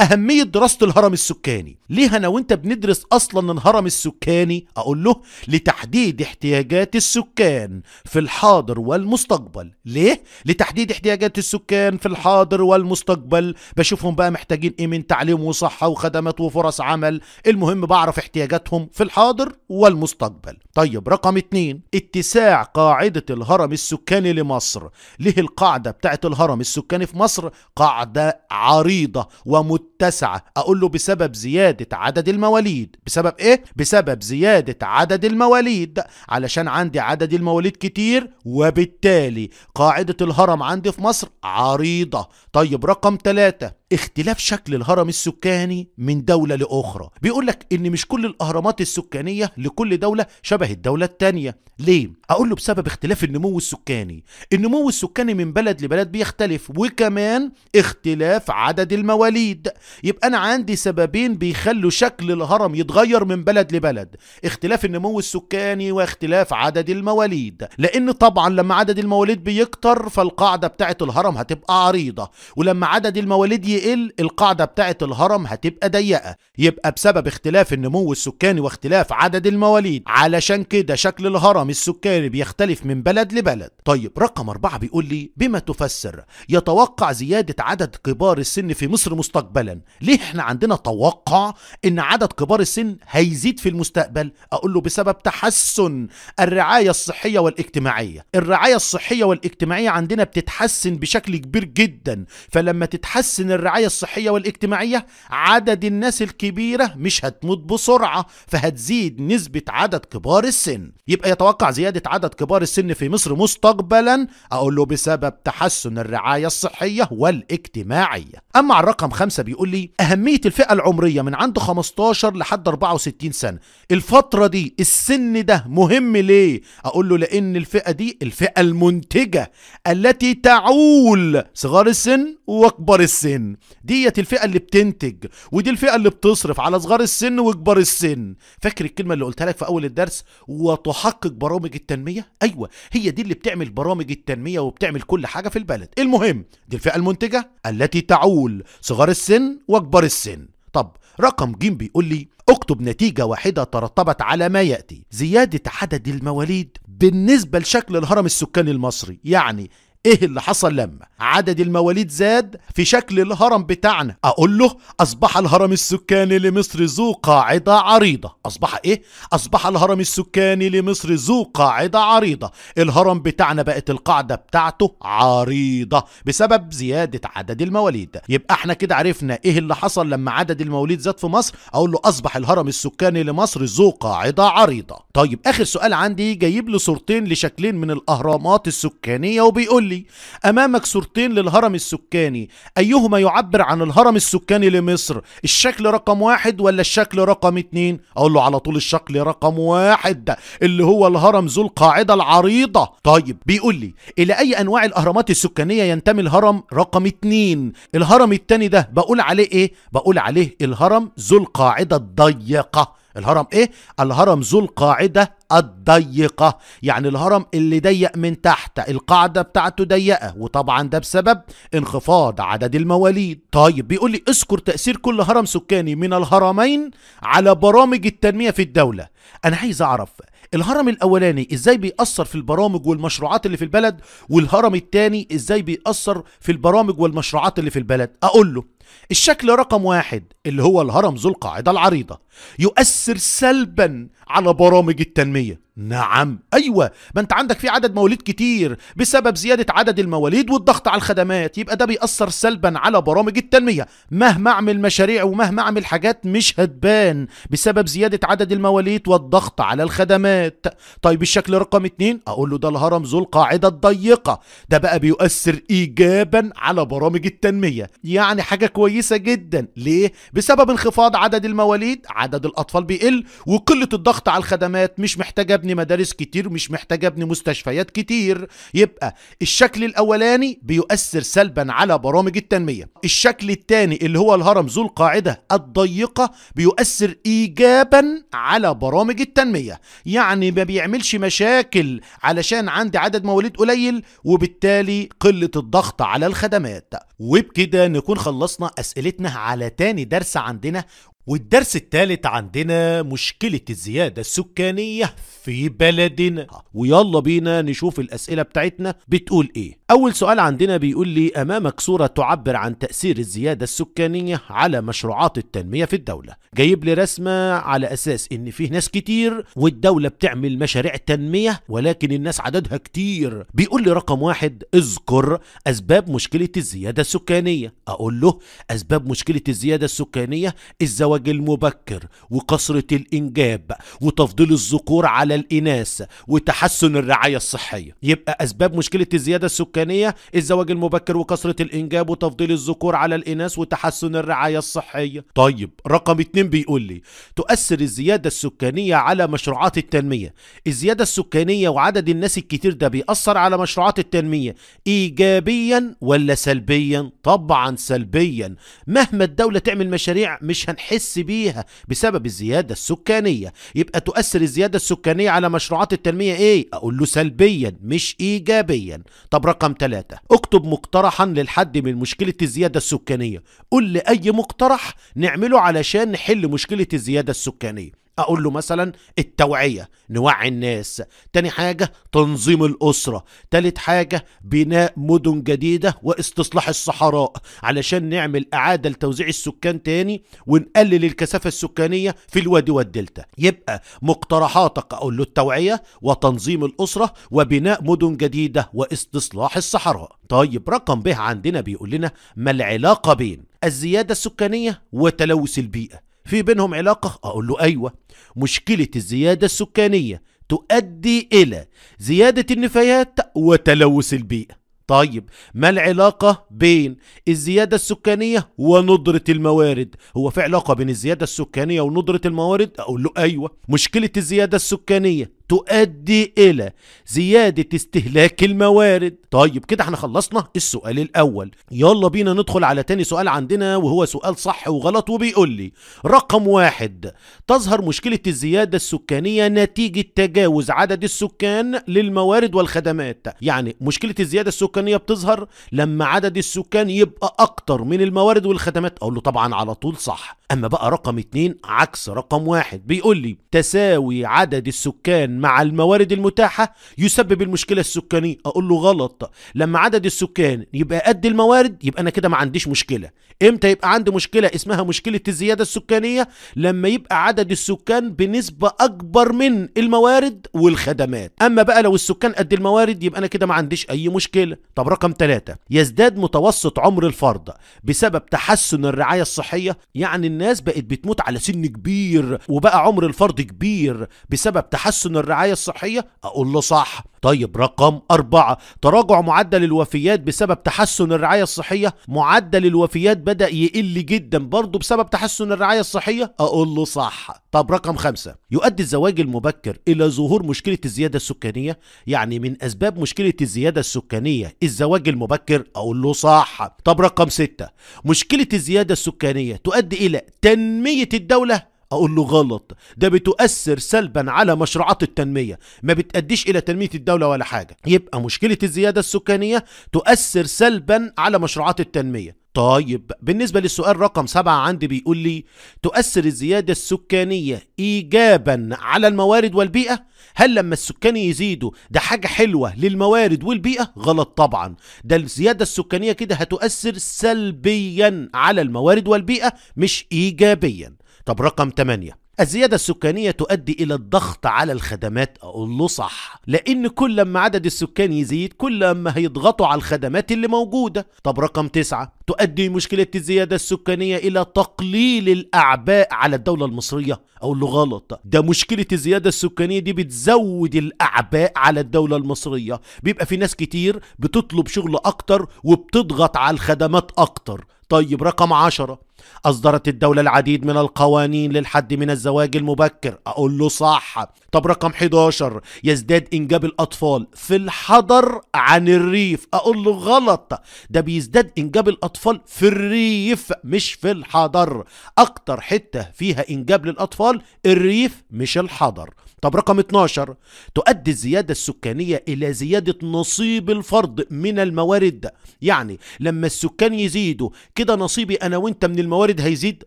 أهمية دراسة الهرم السكاني ليه أنا وأنت بندرس أصلا الهرم السكاني أقول له لتحديد احتياجات السكان في الحاضر والمستقبل ليه؟ لتحديد احتياجات السكان في الحاضر والمستقبل بشوفهم بقى محتاجين إيه من تعليم وصحة وخدمات وفرص عمل المهم بعرف احتياجاتهم في الحاضر والمستقبل طيب رقم اتنين اتساع قاعدة الهرم السكاني لمصر ليه القاعدة بتاعت الهرم السكاني في مصر قاعدة عريضة ومتسعة أقول له بسبب زيادة عدد المواليد بسبب إيه؟ بسبب زيادة عدد المواليد علشان عندي عدد المواليد كتير وبالتالي قاعدة الهرم عندي في مصر عريضة طيب رقم ثلاثة اختلاف شكل الهرم السكاني من دولة لأخرى بيقول لك إن مش كل الأهرامات السكانية لكل دولة شبه الدولة التانية ليه؟ أقول له بسبب اختلاف النمو السكاني النمو السكاني من بلد لبلد بيختلف وكمان اختلاف عدد المواليد يبقى أنا عندي سببين بيخلوا شكل الهرم يتغير من بلد لبلد اختلاف النمو السكاني واختلاف عدد المواليد لأن طبعا لما عدد المواليد بيكتر فالقاعدة بتاعة الهرم هتبقى عريضة ولما عدد المواليد يقل إيه القاعدة بتاعة الهرم هتبقى ضيقة يبقى بسبب اختلاف النمو السكاني واختلاف عدد المواليد علشان كده شكل الهرم السكاني بيختلف من بلد لبلد طيب رقم أربعة بيقول لي بما تفسر يتوقع زيادة عدد كبار السن في مصر مستقبلا ليه احنا عندنا توقع ان عدد كبار السن هيزيد في المستقبل اقول له بسبب تحسن الرعاية الصحية والاجتماعية الرعاية الصحية والاجتماعية عندنا بتتحسن بشكل كبير جدا فلما تتحسن الرعاية الرعاية الصحية والاجتماعية عدد الناس الكبيرة مش هتموت بسرعة فهتزيد نسبة عدد كبار السن يبقى يتوقع زيادة عدد كبار السن في مصر مستقبلا أقول له بسبب تحسن الرعاية الصحية والاجتماعية أما على الرقم خمسة بيقول لي أهمية الفئة العمرية من عند 15 لحد 64 سنة الفترة دي السن ده مهم ليه أقول له لأن الفئة دي الفئة المنتجة التي تعول صغار السن وأكبر السن ديت الفئه اللي بتنتج ودي الفئه اللي بتصرف على صغار السن وكبار السن فاكر الكلمه اللي قلتها لك في اول الدرس وتحقق برامج التنميه ايوه هي دي اللي بتعمل برامج التنميه وبتعمل كل حاجه في البلد المهم دي الفئه المنتجه التي تعول صغار السن وكبار السن طب رقم ج بيقول لي اكتب نتيجة واحدة ترتبت على ما يأتي زيادة عدد المواليد بالنسبة لشكل الهرم السكاني المصري يعني ايه اللي حصل لما عدد المواليد زاد في شكل الهرم بتاعنا اقول له اصبح الهرم السكاني لمصر ذو قاعدة عريضة اصبح ايه اصبح الهرم السكاني لمصر ذو قاعدة عريضة الهرم بتاعنا بقت القاعدة بتاعته عريضة بسبب زيادة عدد المواليد يبقى احنا كده عرفنا ايه اللي حصل لما عدد المواليد زاد في مصر اقول له اصبح الهرم السكاني لمصر ذو قاعدة عريضة طيب اخر سؤال عندي جايب لي صورتين لشكلين من الاهرامات السكانية وبيقول لي أمامك صورتين للهرم السكاني أيهما يعبر عن الهرم السكاني لمصر الشكل رقم واحد ولا الشكل رقم اتنين أقول له على طول الشكل رقم واحد اللي هو الهرم ذو القاعدة العريضة طيب بيقول لي إلى أي أنواع الأهرامات السكانية ينتمي الهرم رقم اتنين الهرم التاني ده بقول عليه إيه بقول عليه الهرم ذو القاعدة الضيقة الهرم ايه الهرم ذو القاعده الضيقه يعني الهرم اللي ضيق من تحت القاعده بتاعته ضيقه وطبعا ده بسبب انخفاض عدد المواليد طيب بيقول لي اذكر تاثير كل هرم سكاني من الهرمين على برامج التنميه في الدوله انا عايز اعرف الهرم الاولاني ازاي بيأثر في البرامج والمشروعات اللي في البلد والهرم الثاني ازاي بيأثر في البرامج والمشروعات اللي في البلد اقول له الشكل رقم واحد اللي هو الهرم ذو القاعدة العريضة يؤثر سلبا على برامج التنمية نعم أيوة ما أنت عندك في عدد مواليد كتير بسبب زيادة عدد المواليد والضغط على الخدمات يبقى ده بيأثر سلبا على برامج التنمية مهما أعمل مشاريع ومهما أعمل حاجات مش هتبان بسبب زيادة عدد المواليد والضغط على الخدمات طيب الشكل رقم اتنين أقول له ده الهرم ذو القاعدة الضيقة ده بقى بيؤثر إيجابا على برامج التنمية يعني حاجة كويسة جدا ليه؟ بسبب انخفاض عدد المواليد عدد الأطفال بيقل وقلة الضغط ضغط على الخدمات مش محتاج ابني مدارس كتير مش محتاج ابني مستشفيات كتير يبقى الشكل الاولاني بيؤثر سلبا على برامج التنميه الشكل الثاني اللي هو الهرم ذو القاعده الضيقه بيؤثر ايجابا على برامج التنميه يعني ما بيعملش مشاكل علشان عندي عدد مواليد قليل وبالتالي قله الضغط على الخدمات وبكده نكون خلصنا اسئلتنا على تاني درس عندنا والدرس الثالث عندنا مشكلة الزيادة السكانية في بلدنا ويلا بينا نشوف الأسئلة بتاعتنا بتقول إيه أول سؤال عندنا بيقول لي أمامك صورة تعبر عن تأثير الزيادة السكانية على مشروعات التنمية في الدولة جايب لي رسمة على أساس إن فيه ناس كتير والدولة بتعمل مشاريع تنمية ولكن الناس عددها كتير بيقول لي رقم واحد اذكر أسباب مشكلة الزيادة السكانية أقول له أسباب مشكلة الزيادة السكانية الزواج المبكر وكثرة الإنجاب وتفضيل الذكور على الإناث وتحسن الرعاية الصحية يبقى أسباب مشكلة الزيادة السكانية السكانية الزواج المبكر وكثرة الإنجاب وتفضيل الذكور على الإناث وتحسن الرعاية الصحية طيب رقم اتنين بيقول لي تؤثر الزيادة السكانية على مشروعات التنمية الزيادة السكانية وعدد الناس الكتير ده بيأثر على مشروعات التنمية إيجابيا ولا سلبيا طبعا سلبيا مهما الدولة تعمل مشاريع مش هنحس بيها بسبب الزيادة السكانية يبقى تؤثر الزيادة السكانية على مشروعات التنمية إيه أقول له سلبيا مش إيجابيا طب رقم رقم ثلاثة اكتب مقترحا للحد من مشكلة الزيادة السكانية قول لأي مقترح نعمله علشان نحل مشكلة الزيادة السكانية اقول له مثلا التوعيه نوعي الناس تاني حاجه تنظيم الاسره تالت حاجه بناء مدن جديده واستصلاح الصحراء علشان نعمل اعاده لتوزيع السكان تاني ونقلل الكثافه السكانيه في الوادي والدلتا يبقى مقترحاتك اقول له التوعيه وتنظيم الاسره وبناء مدن جديده واستصلاح الصحراء طيب رقم به عندنا بيقول لنا ما العلاقه بين الزياده السكانيه وتلوث البيئه في بينهم علاقة أقول له أيوة مشكلة الزيادة السكانية تؤدي إلى زيادة النفايات وتلوث البيئة طيب ما العلاقة بين الزيادة السكانية وندرة الموارد هو في علاقة بين الزيادة السكانية وندرة الموارد أقول له أيوة مشكلة الزيادة السكانية تؤدي إلى زيادة استهلاك الموارد طيب كده احنا خلصنا السؤال الأول يلا بينا ندخل على تاني سؤال عندنا وهو سؤال صح وغلط وبيقول لي رقم واحد تظهر مشكلة الزيادة السكانية نتيجة تجاوز عدد السكان للموارد والخدمات يعني مشكلة الزيادة السكانية بتظهر لما عدد السكان يبقى أكتر من الموارد والخدمات أقول له طبعا على طول صح أما بقى رقم اتنين عكس رقم واحد بيقول لي تساوي عدد السكان مع الموارد المتاحة يسبب المشكلة السكانية أقول له غلط لما عدد السكان يبقى قد الموارد يبقى أنا كده ما عنديش مشكلة إمتى يبقى عندي مشكلة اسمها مشكلة الزيادة السكانية لما يبقى عدد السكان بنسبة أكبر من الموارد والخدمات أما بقى لو السكان قد الموارد يبقى أنا كده ما عنديش أي مشكلة طب رقم ثلاثة يزداد متوسط عمر الفرد بسبب تحسن الرعاية الصحية يعني الناس بقت بتموت على سن كبير وبقى عمر الفرد كبير بسبب تحسن الرعاية الرعاية الصحية أقول له صح طيب رقم أربعة تراجع معدل الوفيات بسبب تحسن الرعاية الصحية معدل الوفيات بدأ يقل جدا برضه بسبب تحسن الرعاية الصحية أقول له صح طب رقم خمسة يؤدي الزواج المبكر إلى ظهور مشكلة الزيادة السكانية يعني من أسباب مشكلة الزيادة السكانية الزواج المبكر أقول له صح طب رقم ستة مشكلة الزيادة السكانية تؤدي إلى تنمية الدولة اقول له غلط ده بتؤثر سلبا على مشروعات التنميه ما بتاديش الى تنميه الدوله ولا حاجه يبقى مشكله الزياده السكانيه تؤثر سلبا على مشروعات التنميه طيب بالنسبة للسؤال رقم سبعة عندي بيقول لي تؤثر الزيادة السكانية إيجابا على الموارد والبيئة هل لما السكان يزيدوا ده حاجة حلوة للموارد والبيئة غلط طبعا ده الزيادة السكانية كده هتؤثر سلبيا على الموارد والبيئة مش إيجابيا طب رقم 8 الزيادة السكانية تؤدي إلى الضغط على الخدمات أقول له صح لأن كل ما عدد السكان يزيد كل ما هيضغطوا على الخدمات اللي موجودة طب رقم تسعة تؤدي مشكلة الزيادة السكانية إلى تقليل الأعباء على الدولة المصرية أقول له غلط ده مشكلة الزيادة السكانية دي بتزود الأعباء على الدولة المصرية بيبقى في ناس كتير بتطلب شغل أكتر وبتضغط على الخدمات أكتر طيب رقم عشرة أصدرت الدولة العديد من القوانين للحد من الزواج المبكر أقول له صح طب رقم 11 يزداد إنجاب الأطفال في الحضر عن الريف أقول له غلط ده بيزداد إنجاب الأطفال في الريف مش في الحضر أكتر حتة فيها إنجاب للأطفال الريف مش الحضر طب رقم 12 تؤدي الزيادة السكانية إلى زيادة نصيب الفرد من الموارد يعني لما السكان يزيدوا كده نصيبي انا وانت من الموارد هيزيد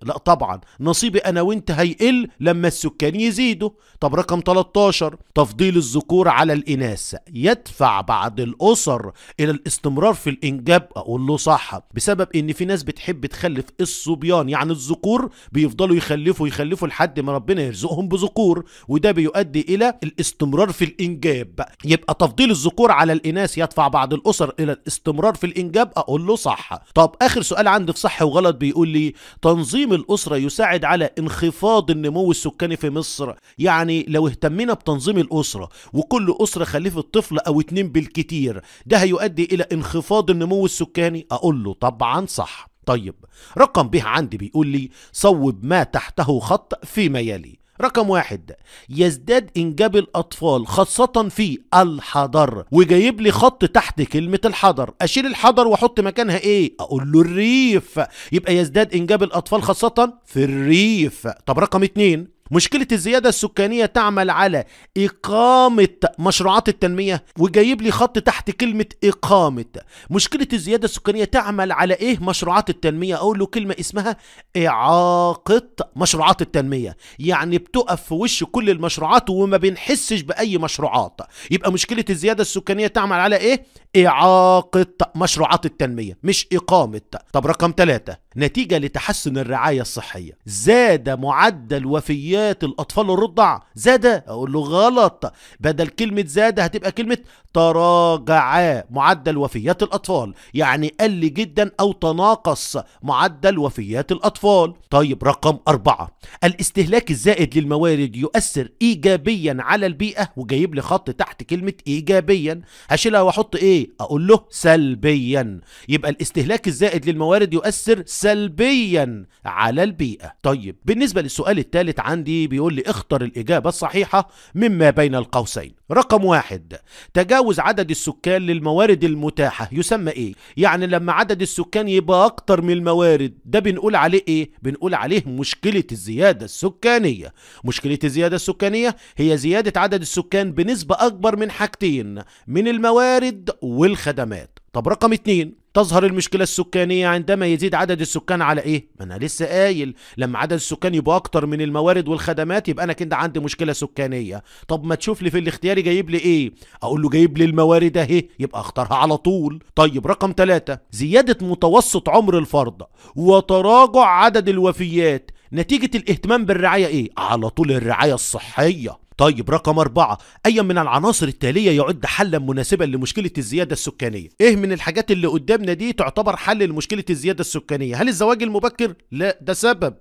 لا طبعا نصيبي انا وانت هيقل لما السكان يزيدوا طب رقم 13 تفضيل الذكور على الاناث يدفع بعض الاسر الى الاستمرار في الانجاب اقول له صح بسبب ان في ناس بتحب تخلف الصبيان يعني الذكور بيفضلوا يخلفوا يخلفوا لحد ما ربنا يرزقهم بذكور وده بيؤدي الى الاستمرار في الانجاب يبقى تفضيل الذكور على الاناث يدفع بعض الاسر الى الاستمرار في الانجاب اقول له صح طب اخر سؤال عن عندي في صح وغلط بيقول لي تنظيم الأسرة يساعد على انخفاض النمو السكاني في مصر يعني لو اهتمينا بتنظيم الأسرة وكل أسرة خلفت طفل أو اتنين بالكتير ده هيؤدي إلى انخفاض النمو السكاني أقول له طبعا صح طيب رقم به عندي بيقول لي صوب ما تحته خط فيما يلي رقم واحد يزداد إنجاب الأطفال خاصة في الحضر وجايب لي خط تحت كلمة الحضر أشيل الحضر وأحط مكانها إيه أقول له الريف يبقى يزداد إنجاب الأطفال خاصة في الريف طب رقم اتنين مشكلة الزيادة السكانية تعمل على إقامة مشروعات التنمية وجايب لي خط تحت كلمة إقامة مشكلة الزيادة السكانية تعمل على إيه مشروعات التنمية أقول له كلمة اسمها إعاقة مشروعات التنمية يعني بتقف في وش كل المشروعات وما بنحسش بأي مشروعات يبقى مشكلة الزيادة السكانية تعمل على إيه إعاقة مشروعات التنمية مش إقامة طب رقم ثلاثة نتيجة لتحسن الرعاية الصحية زاد معدل وفيات منتجات الأطفال الرضع زاد أقول له غلط بدل كلمة زاد هتبقى كلمة تراجع معدل وفيات الأطفال يعني قل جدا أو تناقص معدل وفيات الأطفال طيب رقم أربعة الاستهلاك الزائد للموارد يؤثر إيجابيا على البيئة وجايب لي خط تحت كلمة إيجابيا هشيلها وأحط إيه أقول له سلبيا يبقى الاستهلاك الزائد للموارد يؤثر سلبيا على البيئة طيب بالنسبة للسؤال الثالث عندي دي بيقول لي اختر الإجابة الصحيحة مما بين القوسين رقم واحد تجاوز عدد السكان للموارد المتاحة يسمى إيه؟ يعني لما عدد السكان يبقى أكتر من الموارد ده بنقول عليه إيه؟ بنقول عليه مشكلة الزيادة السكانية مشكلة الزيادة السكانية هي زيادة عدد السكان بنسبة أكبر من حاجتين من الموارد والخدمات طب رقم اتنين تظهر المشكلة السكانية عندما يزيد عدد السكان على ايه؟ ما انا لسه قايل لما عدد السكان يبقى اكتر من الموارد والخدمات يبقى انا كده عندي مشكلة سكانية طب ما تشوف لي في الاختياري جايب لي ايه؟ اقول له جايب لي الموارد اهي يبقى اختارها على طول طيب رقم ثلاثة زيادة متوسط عمر الفرد وتراجع عدد الوفيات نتيجة الاهتمام بالرعاية ايه؟ على طول الرعاية الصحية طيب رقم أربعة أي من العناصر التالية يعد حلا مناسبا لمشكلة الزيادة السكانية إيه من الحاجات اللي قدامنا دي تعتبر حل لمشكلة الزيادة السكانية هل الزواج المبكر لا ده سبب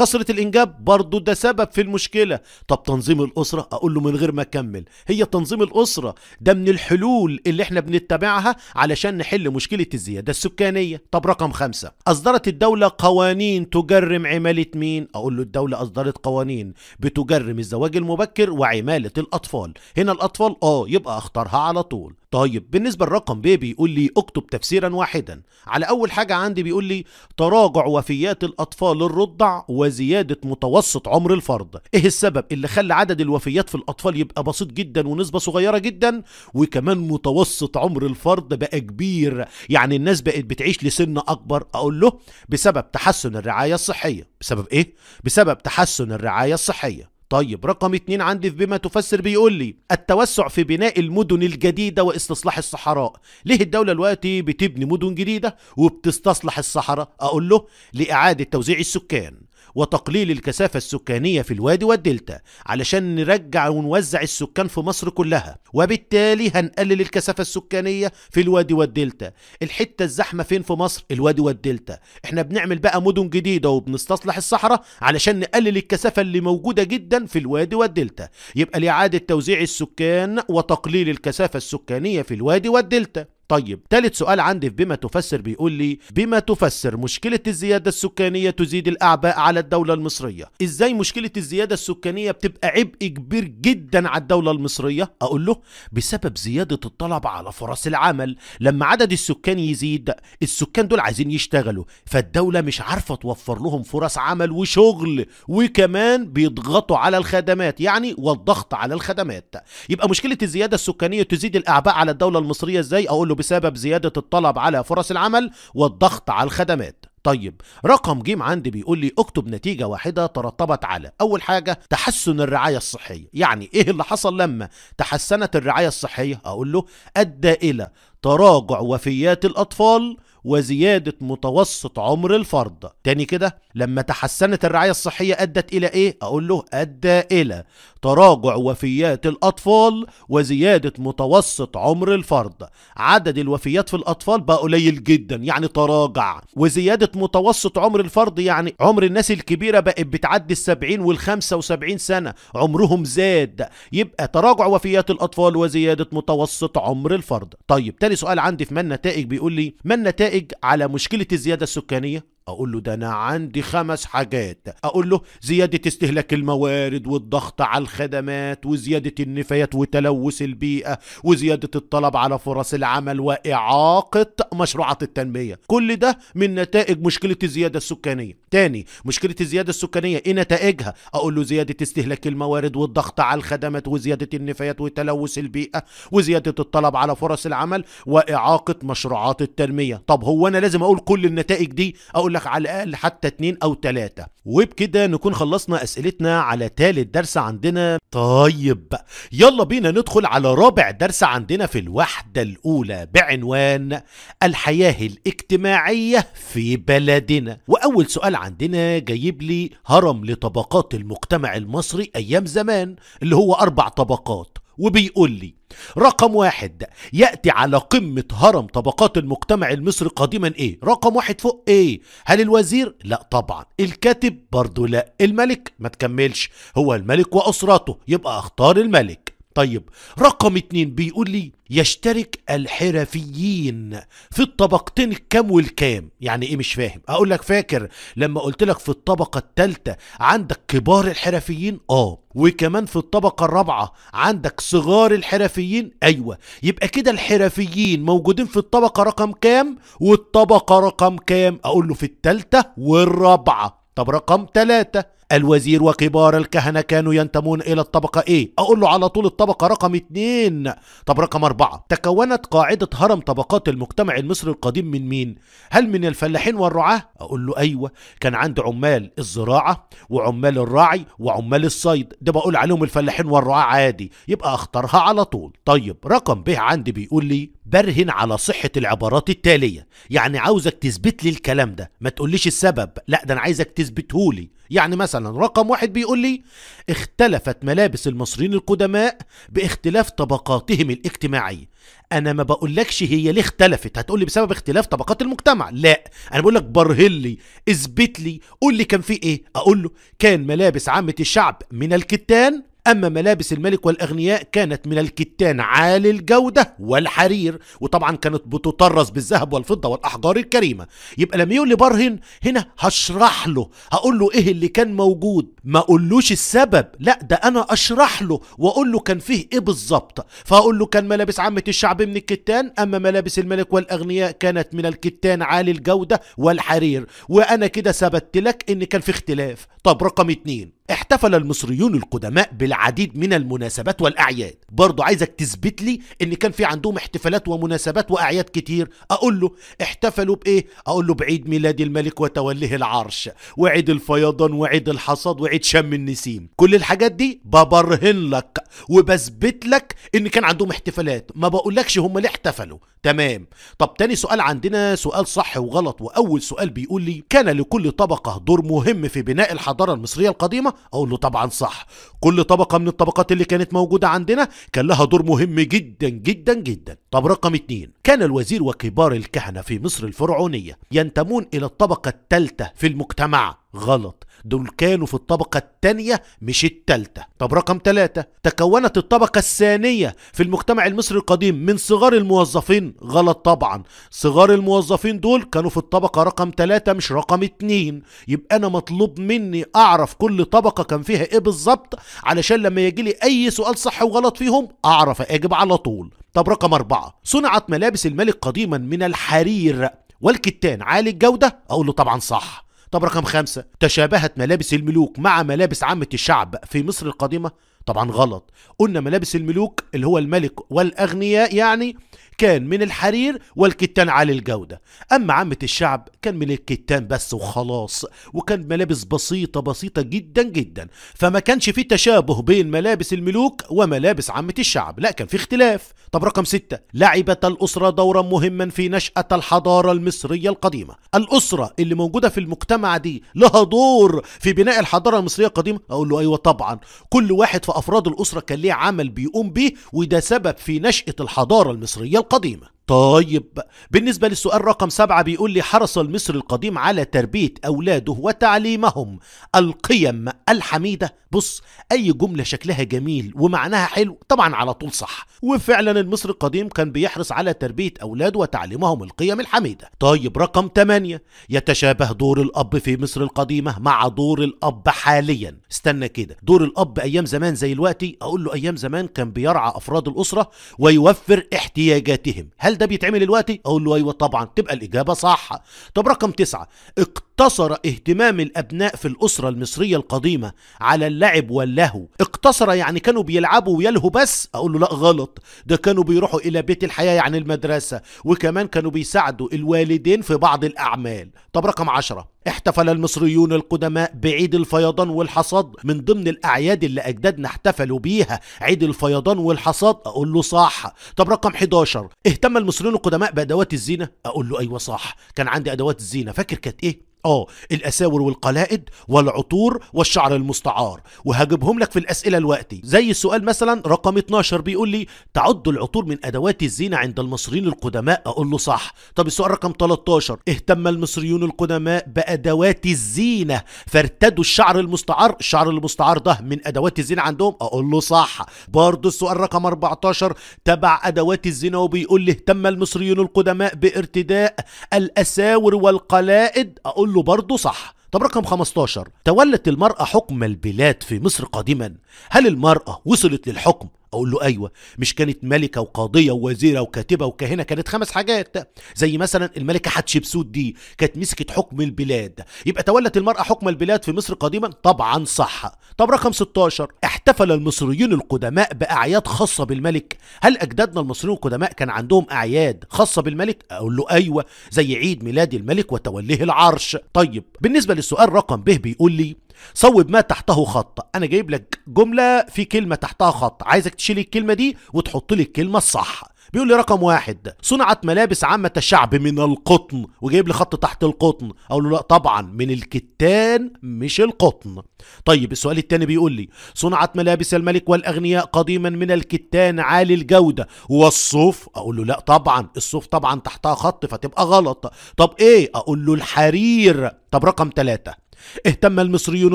كثرة الإنجاب برضه ده سبب في المشكلة طب تنظيم الأسرة أقول له من غير ما أكمل هي تنظيم الأسرة ده من الحلول اللي احنا بنتبعها علشان نحل مشكلة الزيادة السكانية طب رقم خمسة أصدرت الدولة قوانين تجرم عمالة مين أقول له الدولة أصدرت قوانين بتجرم الزواج المبكر وعمالة الأطفال هنا الأطفال آه يبقى أختارها على طول طيب بالنسبة للرقم بي بيقول لي اكتب تفسيرا واحدا على أول حاجة عندي بيقول لي تراجع وفيات الأطفال الرضع وزيادة متوسط عمر الفرد إيه السبب اللي خلى عدد الوفيات في الأطفال يبقى بسيط جدا ونسبة صغيرة جدا وكمان متوسط عمر الفرد بقى كبير يعني الناس بقت بتعيش لسن أكبر أقول له بسبب تحسن الرعاية الصحية بسبب إيه؟ بسبب تحسن الرعاية الصحية طيب رقم اتنين عندي في بما تفسر بيقول لي التوسع في بناء المدن الجديدة واستصلاح الصحراء ليه الدولة دلوقتي بتبني مدن جديدة وبتستصلح الصحراء أقول له لإعادة توزيع السكان وتقليل الكثافة السكانية في الوادي والدلتا علشان نرجع ونوزع السكان في مصر كلها وبالتالي هنقلل الكثافة السكانية في الوادي والدلتا الحتة الزحمة فين في مصر الوادي والدلتا احنا بنعمل بقى مدن جديدة وبنستصلح الصحراء علشان نقلل الكثافة اللي موجودة جدا في الوادي والدلتا يبقى لإعادة توزيع السكان وتقليل الكثافة السكانية في الوادي والدلتا طيب ثالث سؤال عندي في بما تفسر بيقول لي بما تفسر مشكلة الزيادة السكانية تزيد الأعباء على الدولة المصرية إزاي مشكلة الزيادة السكانية بتبقى عبء كبير جدا على الدولة المصرية أقول له بسبب زيادة الطلب على فرص العمل لما عدد السكان يزيد السكان دول عايزين يشتغلوا فالدولة مش عارفة توفر لهم فرص عمل وشغل وكمان بيضغطوا على الخدمات يعني والضغط على الخدمات يبقى مشكلة الزيادة السكانية تزيد الأعباء على الدولة المصرية إزاي أقول له بسبب زيادة الطلب على فرص العمل والضغط على الخدمات طيب رقم جيم عندي بيقول لي اكتب نتيجه واحده ترتبت على اول حاجه تحسن الرعايه الصحيه يعني ايه اللي حصل لما تحسنت الرعايه الصحيه اقول له ادى الى تراجع وفيات الاطفال وزيادة متوسط عمر الفرد تاني كده لما تحسنت الرعاية الصحية أدت إلى إيه؟ أقول له أدى إلى تراجع وفيات الأطفال وزيادة متوسط عمر الفرد عدد الوفيات في الأطفال بقى قليل جدا يعني تراجع وزيادة متوسط عمر الفرد يعني عمر الناس الكبيرة بقت بتعدي السبعين والخمسة وسبعين سنة عمرهم زاد يبقى تراجع وفيات الأطفال وزيادة متوسط عمر الفرد طيب تاني سؤال عندي في ما النتائج بيقول لي ما النتائج نتائج على مشكلة الزيادة السكانية اقول له ده انا عندي خمس حاجات اقول له زياده استهلاك الموارد والضغط على الخدمات وزياده النفايات وتلوث البيئه وزياده الطلب على فرص العمل واعاقه مشروعات التنميه كل ده من نتائج مشكله الزياده السكانيه تاني مشكله الزياده السكانيه ايه نتائجها اقول له زياده استهلاك الموارد والضغط على الخدمات وزياده النفايات وتلوث البيئه وزياده الطلب على فرص العمل واعاقه مشروعات التنميه طب هو انا لازم اقول كل النتائج دي اقول لك على الاقل حتى اتنين او تلاتة وبكده نكون خلصنا اسئلتنا على تالت درس عندنا طيب يلا بينا ندخل على رابع درس عندنا في الوحدة الاولى بعنوان الحياة الاجتماعية في بلدنا واول سؤال عندنا جايب لي هرم لطبقات المجتمع المصري ايام زمان اللي هو اربع طبقات وبيقول لي رقم واحد يأتي على قمة هرم طبقات المجتمع المصري قديما ايه رقم واحد فوق ايه هل الوزير لا طبعا الكاتب برضو لا الملك ما تكملش هو الملك وأسرته يبقى اختار الملك طيب رقم اتنين بيقول لي يشترك الحرفيين في الطبقتين الكام والكام يعني ايه مش فاهم اقول لك فاكر لما قلت لك في الطبقة التالتة عندك كبار الحرفيين اه وكمان في الطبقة الرابعة عندك صغار الحرفيين ايوه يبقى كده الحرفيين موجودين في الطبقة رقم كام والطبقة رقم كام اقول له في التالتة والرابعة طب رقم تلاتة الوزير وكبار الكهنة كانوا ينتمون إلى الطبقة إيه؟ أقول له على طول الطبقة رقم اتنين طب رقم أربعة تكونت قاعدة هرم طبقات المجتمع المصري القديم من مين؟ هل من الفلاحين والرعاة؟ أقول له أيوة كان عند عمال الزراعة وعمال الرعي وعمال الصيد ده بقول عليهم الفلاحين والرعاة عادي يبقى أختارها على طول طيب رقم به عندي بيقول لي برهن على صحة العبارات التالية يعني عاوزك تثبت لي الكلام ده ما تقوليش السبب لا ده أنا عايزك تثبتهولي يعني مثلا رقم واحد بيقول لي اختلفت ملابس المصريين القدماء باختلاف طبقاتهم الاجتماعية انا ما بقولكش هي ليه اختلفت هتقولي بسبب اختلاف طبقات المجتمع لا انا بقولك برهلي اثبتلي اثبت لي قول لي كان في ايه اقول له كان ملابس عامة الشعب من الكتان أما ملابس الملك والأغنياء كانت من الكتان عالي الجودة والحرير وطبعا كانت بتطرز بالذهب والفضة والأحجار الكريمة يبقى لما يقول لي برهن هنا هشرح له هقول له إيه اللي كان موجود ما أقولوش السبب لا ده أنا أشرح له وأقول له كان فيه إيه بالظبط فأقول له كان ملابس عامة الشعب من الكتان أما ملابس الملك والأغنياء كانت من الكتان عالي الجودة والحرير وأنا كده ثبت لك إن كان في اختلاف طب رقم اتنين احتفل المصريون القدماء بالعديد من المناسبات والاعياد برضه عايزك تثبت لي ان كان في عندهم احتفالات ومناسبات واعياد كتير اقول له احتفلوا بايه اقول له بعيد ميلاد الملك وتوليه العرش وعيد الفيضان وعيد الحصاد وعيد شم النسيم كل الحاجات دي ببرهن لك وبثبت لك ان كان عندهم احتفالات ما بقولكش هم ليه احتفلوا تمام طب تاني سؤال عندنا سؤال صح وغلط واول سؤال بيقول لي كان لكل طبقه دور مهم في بناء الحضاره المصريه القديمه اقول له طبعا صح كل طبقه من الطبقات اللي كانت موجوده عندنا كان لها دور مهم جدا جدا جدا طب رقم اتنين كان الوزير وكبار الكهنه في مصر الفرعونيه ينتمون الى الطبقه الثالثه في المجتمع غلط دول كانوا في الطبقة التانية مش التالتة طب رقم تلاتة تكونت الطبقة الثانية في المجتمع المصري القديم من صغار الموظفين غلط طبعا صغار الموظفين دول كانوا في الطبقة رقم تلاتة مش رقم اتنين يبقى أنا مطلوب مني أعرف كل طبقة كان فيها إيه بالظبط علشان لما يجي لي أي سؤال صح وغلط فيهم أعرف أجب على طول طب رقم أربعة صنعت ملابس الملك قديما من الحرير والكتان عالي الجودة أقول له طبعا صح طب رقم خمسة تشابهت ملابس الملوك مع ملابس عامة الشعب في مصر القديمة طبعا غلط قلنا ملابس الملوك اللي هو الملك والأغنياء يعني كان من الحرير والكتان عالي الجودة أما عامة الشعب كان من الكتان بس وخلاص وكان ملابس بسيطة بسيطة جدا جدا فما كانش في تشابه بين ملابس الملوك وملابس عامة الشعب لا كان في اختلاف طب رقم ستة لعبت الأسرة دورا مهما في نشأة الحضارة المصرية القديمة الأسرة اللي موجودة في المجتمع دي لها دور في بناء الحضارة المصرية القديمة أقول له أيوة طبعا كل واحد في أفراد الأسرة كان ليه عمل بيقوم به وده سبب في نشأة الحضارة المصرية القديمة قديمه طيب بالنسبة للسؤال رقم سبعة بيقول لي حرص المصري القديم على تربية أولاده وتعليمهم القيم الحميدة بص أي جملة شكلها جميل ومعناها حلو طبعا على طول صح وفعلا المصري القديم كان بيحرص على تربية أولاده وتعليمهم القيم الحميدة طيب رقم ثمانية يتشابه دور الأب في مصر القديمة مع دور الأب حاليا استنى كده دور الأب أيام زمان زي الوقتي أقول له أيام زمان كان بيرعى أفراد الأسرة ويوفر احتياجاتهم هل ده بيتعمل دلوقتي اقول له ايوه طبعا تبقى الاجابه صح طب رقم تسعة اقتصر اهتمام الابناء في الاسره المصريه القديمه على اللعب واللهو اقتصر يعني كانوا بيلعبوا ويلهوا بس اقول له لا غلط ده كانوا بيروحوا الى بيت الحياه يعني المدرسه وكمان كانوا بيساعدوا الوالدين في بعض الاعمال طب رقم عشرة احتفل المصريون القدماء بعيد الفيضان والحصاد من ضمن الأعياد اللي أجدادنا احتفلوا بيها عيد الفيضان والحصاد أقول له صح طب رقم 11 اهتم المصريون القدماء بأدوات الزينة أقول له أيوة صح كان عندي أدوات الزينة فاكر كانت إيه اه الاساور والقلائد والعطور والشعر المستعار وهجيبهم لك في الاسئله دلوقتي زي السؤال مثلا رقم 12 بيقول لي تعد العطور من ادوات الزينه عند المصريين القدماء اقول له صح طب السؤال رقم 13 اهتم المصريون القدماء بادوات الزينه فارتدوا الشعر المستعار الشعر المستعار ده من ادوات الزينه عندهم اقول له صح برضه السؤال رقم 14 تبع ادوات الزينه وبيقول لي اهتم المصريون القدماء بارتداء الاساور والقلائد اقول كله برضه صح طب رقم 15 تولت المرأة حكم البلاد في مصر قديما هل المرأة وصلت للحكم اقول له ايوه مش كانت ملكه وقاضيه ووزيره وكاتبه وكاهنه كانت خمس حاجات زي مثلا الملكه حتشبسوت دي كانت مسكت حكم البلاد يبقى تولت المراه حكم البلاد في مصر قديما طبعا صح طب رقم 16 احتفل المصريين القدماء باعياد خاصه بالملك هل اجدادنا المصريين القدماء كان عندهم اعياد خاصه بالملك اقول له ايوه زي عيد ميلاد الملك وتوليه العرش طيب بالنسبه للسؤال رقم ب بيقول لي صوب ما تحته خط انا جايب لك جمله في كلمه تحتها خط عايزك تشيل الكلمه دي وتحط لي الكلمه الصح بيقول لي رقم واحد صنعت ملابس عامة الشعب من القطن وجايب لي خط تحت القطن اقول له لا طبعا من الكتان مش القطن طيب السؤال التاني بيقول لي صنعت ملابس الملك والاغنياء قديما من الكتان عالي الجودة والصوف اقول له لا طبعا الصوف طبعا تحتها خط فتبقى غلط طب ايه اقول له الحرير طب رقم ثلاثة اهتم المصريون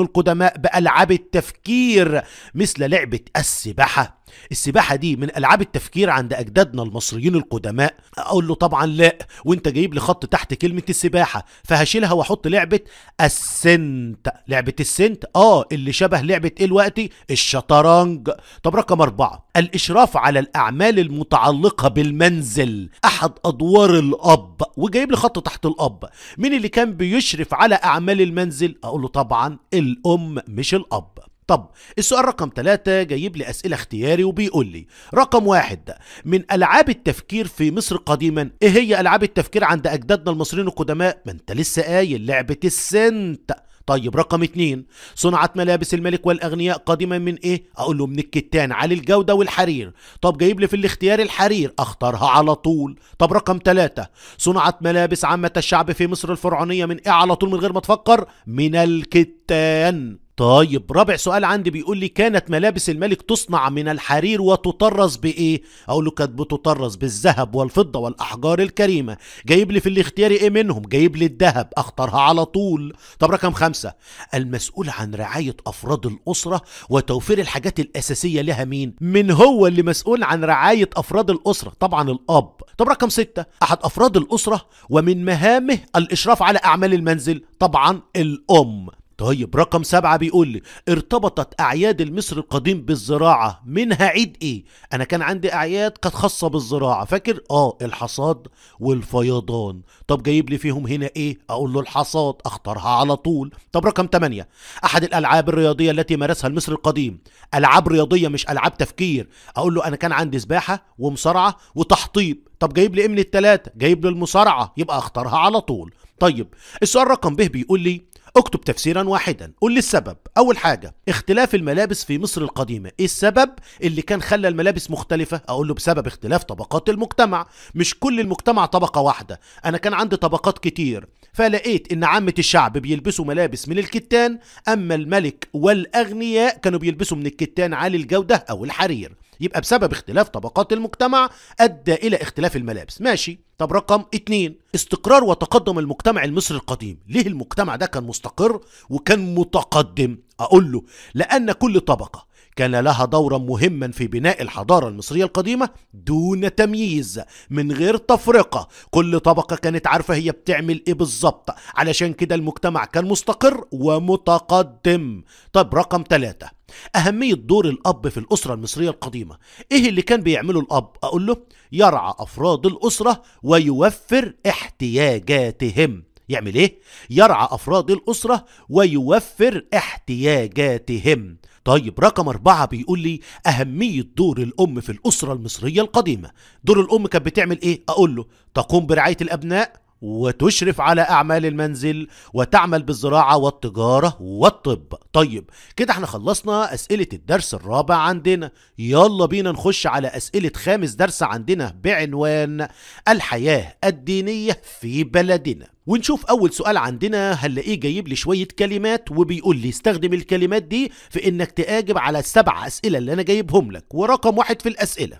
القدماء بألعاب التفكير مثل لعبة السباحة السباحة دي من ألعاب التفكير عند أجدادنا المصريين القدماء أقول له طبعا لا وانت جايب لي خط تحت كلمة السباحة فهشيلها وأحط لعبة السنت لعبة السنت آه اللي شبه لعبة إيه الوقتي الشطرنج طب رقم أربعة الإشراف على الأعمال المتعلقة بالمنزل أحد أدوار الأب وجايب لي خط تحت الأب مين اللي كان بيشرف على أعمال المنزل اقول له طبعا الام مش الاب طب السؤال رقم ثلاثة جايب لي أسئلة اختياري وبيقول لي رقم واحد من ألعاب التفكير في مصر قديما إيه هي ألعاب التفكير عند أجدادنا المصريين القدماء ما أنت لسه قايل لعبة السنت طيب رقم اتنين صنعت ملابس الملك والأغنياء قادما من إيه؟ أقول له من الكتان على الجودة والحرير طب جايب لي في الاختيار الحرير أختارها على طول طب رقم تلاتة صنعت ملابس عامة الشعب في مصر الفرعونية من إيه على طول من غير ما تفكر؟ من الكتان طيب رابع سؤال عندي بيقول لي كانت ملابس الملك تصنع من الحرير وتطرز بايه اقول له كانت بتطرز بالذهب والفضه والاحجار الكريمه جايب لي في الاختياري ايه منهم جايب لي الذهب اختارها على طول طب رقم خمسة المسؤول عن رعايه افراد الاسره وتوفير الحاجات الاساسيه لها مين من هو اللي مسؤول عن رعايه افراد الاسره طبعا الاب طب رقم ستة احد افراد الاسره ومن مهامه الاشراف على اعمال المنزل طبعا الام طيب رقم سبعة بيقول لي ارتبطت أعياد المصر القديم بالزراعة منها عيد إيه؟ أنا كان عندي أعياد كانت خاصة بالزراعة فاكر؟ آه الحصاد والفيضان طب جايب لي فيهم هنا إيه؟ أقول له الحصاد أختارها على طول طب رقم ثمانية أحد الألعاب الرياضية التي مارسها المصر القديم ألعاب رياضية مش ألعاب تفكير أقول له أنا كان عندي سباحة ومصارعة وتحطيب طب جايب لي إيه من التلاتة؟ جايب لي المصارعة يبقى أختارها على طول طيب السؤال رقم ب بيقول لي اكتب تفسيرا واحدا قول لي السبب اول حاجه اختلاف الملابس في مصر القديمه ايه السبب اللي كان خلى الملابس مختلفه اقول له بسبب اختلاف طبقات المجتمع مش كل المجتمع طبقه واحده انا كان عندي طبقات كتير فلقيت ان عامه الشعب بيلبسوا ملابس من الكتان اما الملك والاغنياء كانوا بيلبسوا من الكتان عالي الجوده او الحرير يبقى بسبب اختلاف طبقات المجتمع أدى إلى اختلاف الملابس ماشي طب رقم اتنين استقرار وتقدم المجتمع المصري القديم ليه المجتمع ده كان مستقر وكان متقدم أقول له لأن كل طبقة كان لها دورا مهما في بناء الحضارة المصرية القديمة دون تمييز من غير تفرقة كل طبقة كانت عارفة هي بتعمل ايه بالظبط علشان كده المجتمع كان مستقر ومتقدم طب رقم ثلاثة أهمية دور الأب في الأسرة المصرية القديمة إيه اللي كان بيعمله الأب؟ أقول له يرعى أفراد الأسرة ويوفر احتياجاتهم يعمل ايه؟ يرعى افراد الاسره ويوفر احتياجاتهم طيب رقم أربعة بيقول لي أهمية دور الأم في الأسرة المصرية القديمة دور الأم كانت بتعمل إيه؟ أقول له تقوم برعاية الأبناء وتشرف على أعمال المنزل وتعمل بالزراعة والتجارة والطب طيب كده احنا خلصنا أسئلة الدرس الرابع عندنا يلا بينا نخش على أسئلة خامس درس عندنا بعنوان الحياة الدينية في بلدنا ونشوف اول سؤال عندنا هنلاقيه جايب لي شويه كلمات وبيقول لي استخدم الكلمات دي في انك تاجب على السبع اسئله اللي انا جايبهم لك ورقم واحد في الاسئله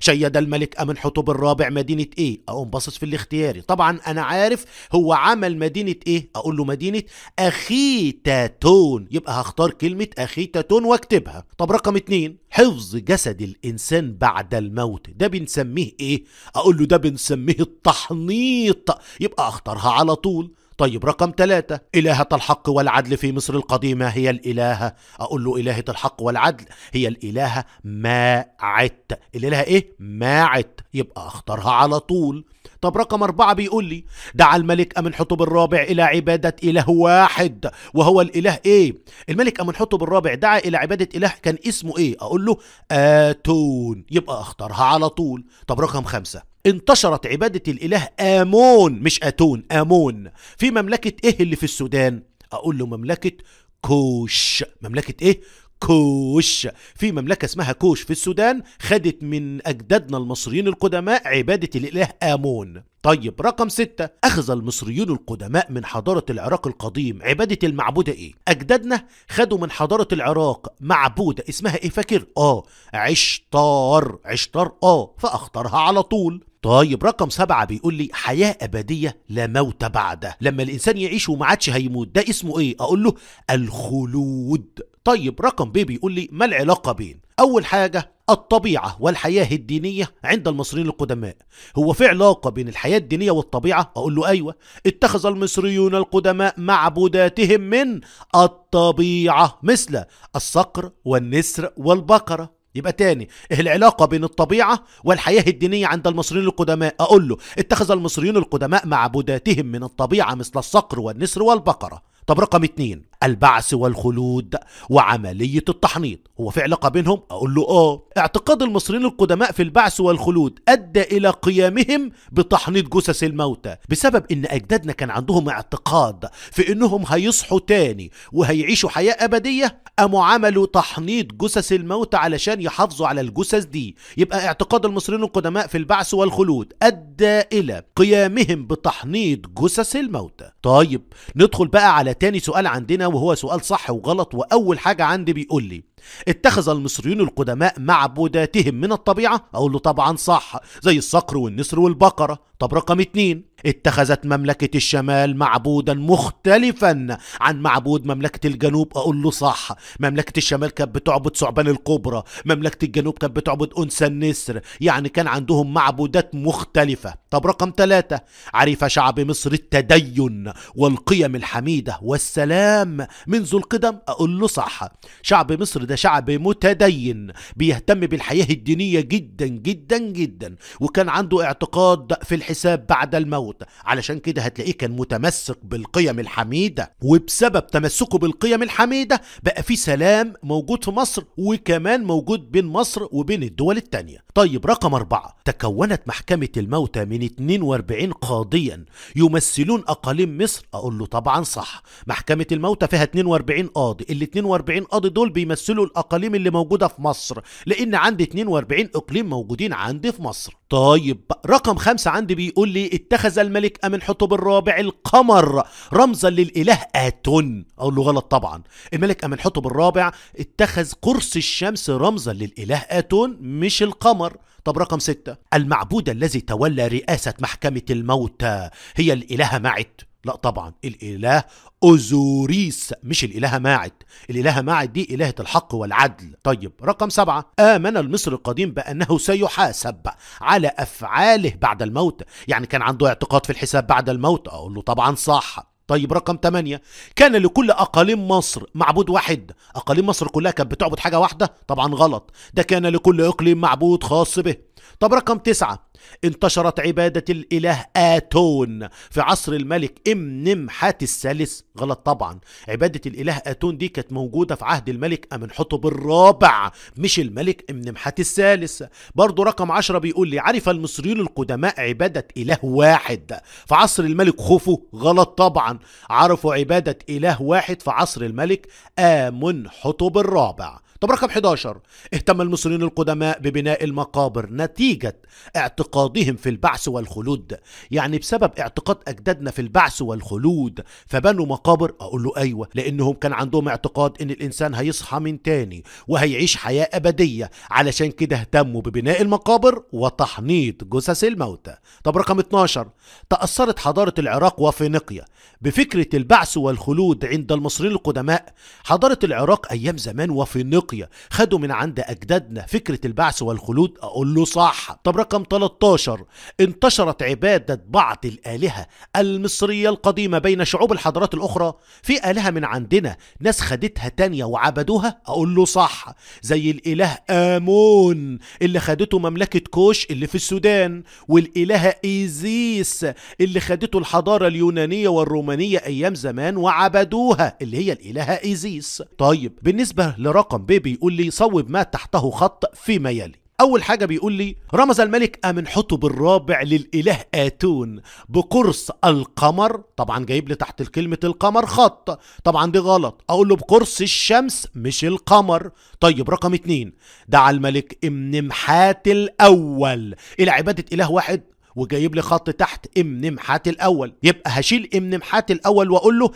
شيد الملك أمن حطب الرابع مدينه ايه اقوم باصص في الاختياري طبعا انا عارف هو عمل مدينه ايه اقول له مدينه اخيتاتون يبقى هختار كلمه اخيتاتون واكتبها طب رقم اتنين حفظ جسد الانسان بعد الموت ده بنسميه ايه اقول له ده بنسميه التحنيط يبقى اختارها على طول طيب رقم ثلاثة إلهة الحق والعدل في مصر القديمة هي الإلهة أقول له إلهة الحق والعدل هي الإلهة ماعت الإلهة إيه؟ ماعت يبقى أختارها على طول طب رقم أربعة بيقول لي دعا الملك حطب الرابع إلى عبادة إله واحد وهو الإله إيه؟ الملك حطب الرابع دعا إلى عبادة إله كان اسمه إيه؟ أقول له آتون يبقى أختارها على طول طب رقم خمسة انتشرت عبادة الإله آمون مش أتون آمون في مملكة إيه اللي في السودان أقول له مملكة كوش مملكة إيه كوش في مملكة اسمها كوش في السودان خدت من أجدادنا المصريين القدماء عبادة الإله آمون طيب رقم ستة أخذ المصريون القدماء من حضارة العراق القديم عبادة المعبودة إيه؟ أجدادنا خدوا من حضارة العراق معبودة اسمها إيه فاكر؟ آه عشتار عشتار آه فأخطرها على طول طيب رقم سبعة بيقول لي حياة أبدية لا موت بعده لما الإنسان يعيش وما عادش هيموت ده اسمه إيه؟ أقول له الخلود طيب رقم بي بيقول لي ما العلاقة بين أول حاجة الطبيعة والحياة الدينية عند المصريين القدماء هو في علاقة بين الحياة الدينية والطبيعة أقول له أيوة اتخذ المصريون القدماء معبوداتهم من الطبيعة مثل الصقر والنسر والبقرة يبقى تاني العلاقة بين الطبيعة والحياة الدينية عند المصريين القدماء أقول له اتخذ المصريون القدماء معبوداتهم من الطبيعة مثل الصقر والنسر والبقرة طب رقم اتنين البعث والخلود وعملية التحنيط هو في علاقة بينهم؟ أقول له آه اعتقاد المصريين القدماء في البعث والخلود أدى إلى قيامهم بتحنيط جثث الموتى بسبب إن أجدادنا كان عندهم اعتقاد في إنهم هيصحوا تاني وهيعيشوا حياة أبدية قاموا عملوا تحنيط جثث الموتى علشان يحافظوا على الجثث دي يبقى اعتقاد المصريين القدماء في البعث والخلود أدى إلى قيامهم بتحنيط جثث الموتى طيب ندخل بقى على تاني سؤال عندنا وهو سؤال صح وغلط وأول حاجة عندي بيقول لي اتخذ المصريون القدماء معبوداتهم من الطبيعة أقول له طبعا صح زي الصقر والنسر والبقرة طب رقم اتنين اتخذت مملكة الشمال معبودا مختلفا عن معبود مملكة الجنوب أقول له صح مملكة الشمال كانت بتعبد ثعبان الكبرى مملكة الجنوب كانت بتعبد أنثى النسر يعني كان عندهم معبودات مختلفة طب رقم ثلاثة عرف شعب مصر التدين والقيم الحميدة والسلام منذ القدم أقول له صح شعب مصر ده شعب متدين بيهتم بالحياة الدينية جدا جدا جدا وكان عنده اعتقاد في الحساب بعد الموت الموت علشان كده هتلاقيه كان متمسك بالقيم الحميدة وبسبب تمسكه بالقيم الحميدة بقى في سلام موجود في مصر وكمان موجود بين مصر وبين الدول التانية طيب رقم أربعة تكونت محكمة الموتى من 42 قاضيا يمثلون أقاليم مصر أقول له طبعا صح محكمة الموتى فيها 42 قاضي ال 42 قاضي دول بيمثلوا الأقاليم اللي موجودة في مصر لأن عندي 42 إقليم موجودين عندي في مصر طيب رقم خمسة عندي بيقول لي اتخذ الملك حطب الرابع القمر رمزا للإله آتون أقول له غلط طبعا الملك حطب الرابع اتخذ قرص الشمس رمزا للإله آتون مش القمر طب رقم ستة المعبود الذي تولى رئاسة محكمة الموتى هي الإلهة معت لا طبعا الإله أوزوريس مش الإلهة ماعد الإلهة ماعد دي إلهة الحق والعدل طيب رقم سبعة آمن المصري القديم بأنه سيحاسب على أفعاله بعد الموت يعني كان عنده اعتقاد في الحساب بعد الموت أقول له طبعا صح طيب رقم 8 كان لكل اقاليم مصر معبود واحد اقاليم مصر كلها كانت بتعبد حاجه واحده طبعا غلط ده كان لكل اقليم معبود خاص به طب رقم تسعه انتشرت عبادة الإله آتون في عصر الملك إمنمحت الثالث غلط طبعا عبادة الإله آتون دي كانت موجودة في عهد الملك أمنحتب الرابع مش الملك إمنمحت الثالث برضو رقم عشرة بيقول لي عرف المصريون القدماء عبادة إله واحد في عصر الملك خوفو غلط طبعا عرفوا عبادة إله واحد في عصر الملك آمنحتب الرابع طب رقم 11 اهتم المصريين القدماء ببناء المقابر نتيجة اعتقادهم في البعث والخلود يعني بسبب اعتقاد أجدادنا في البعث والخلود فبنوا مقابر أقول له أيوة لأنهم كان عندهم اعتقاد إن الإنسان هيصحى من تاني وهيعيش حياة أبدية علشان كده اهتموا ببناء المقابر وتحنيط جثث الموتى طب رقم 12 تأثرت حضارة العراق وفينيقيا بفكرة البعث والخلود عند المصريين القدماء حضارة العراق أيام زمان وفينيقيا افريقيا خدوا من عند اجدادنا فكره البعث والخلود اقول له صح طب رقم 13 انتشرت عباده بعض الالهه المصريه القديمه بين شعوب الحضارات الاخرى في الهه من عندنا ناس خدتها تانية وعبدوها اقول له صح زي الاله امون اللي خدته مملكه كوش اللي في السودان والالهه ايزيس اللي خدته الحضاره اليونانيه والرومانيه ايام زمان وعبدوها اللي هي الالهه ايزيس طيب بالنسبه لرقم ب ليه بيقول لي صوب ما تحته خط فيما يلي أول حاجة بيقول لي رمز الملك حطب الرابع للإله آتون بقرص القمر طبعا جايب لي تحت كلمة القمر خط طبعا دي غلط أقول له بقرص الشمس مش القمر طيب رقم اتنين دعا الملك امنمحات الأول إلى عبادة إله واحد وجايب لي خط تحت ام نمحات الاول يبقى هشيل ام نمحات الاول واقول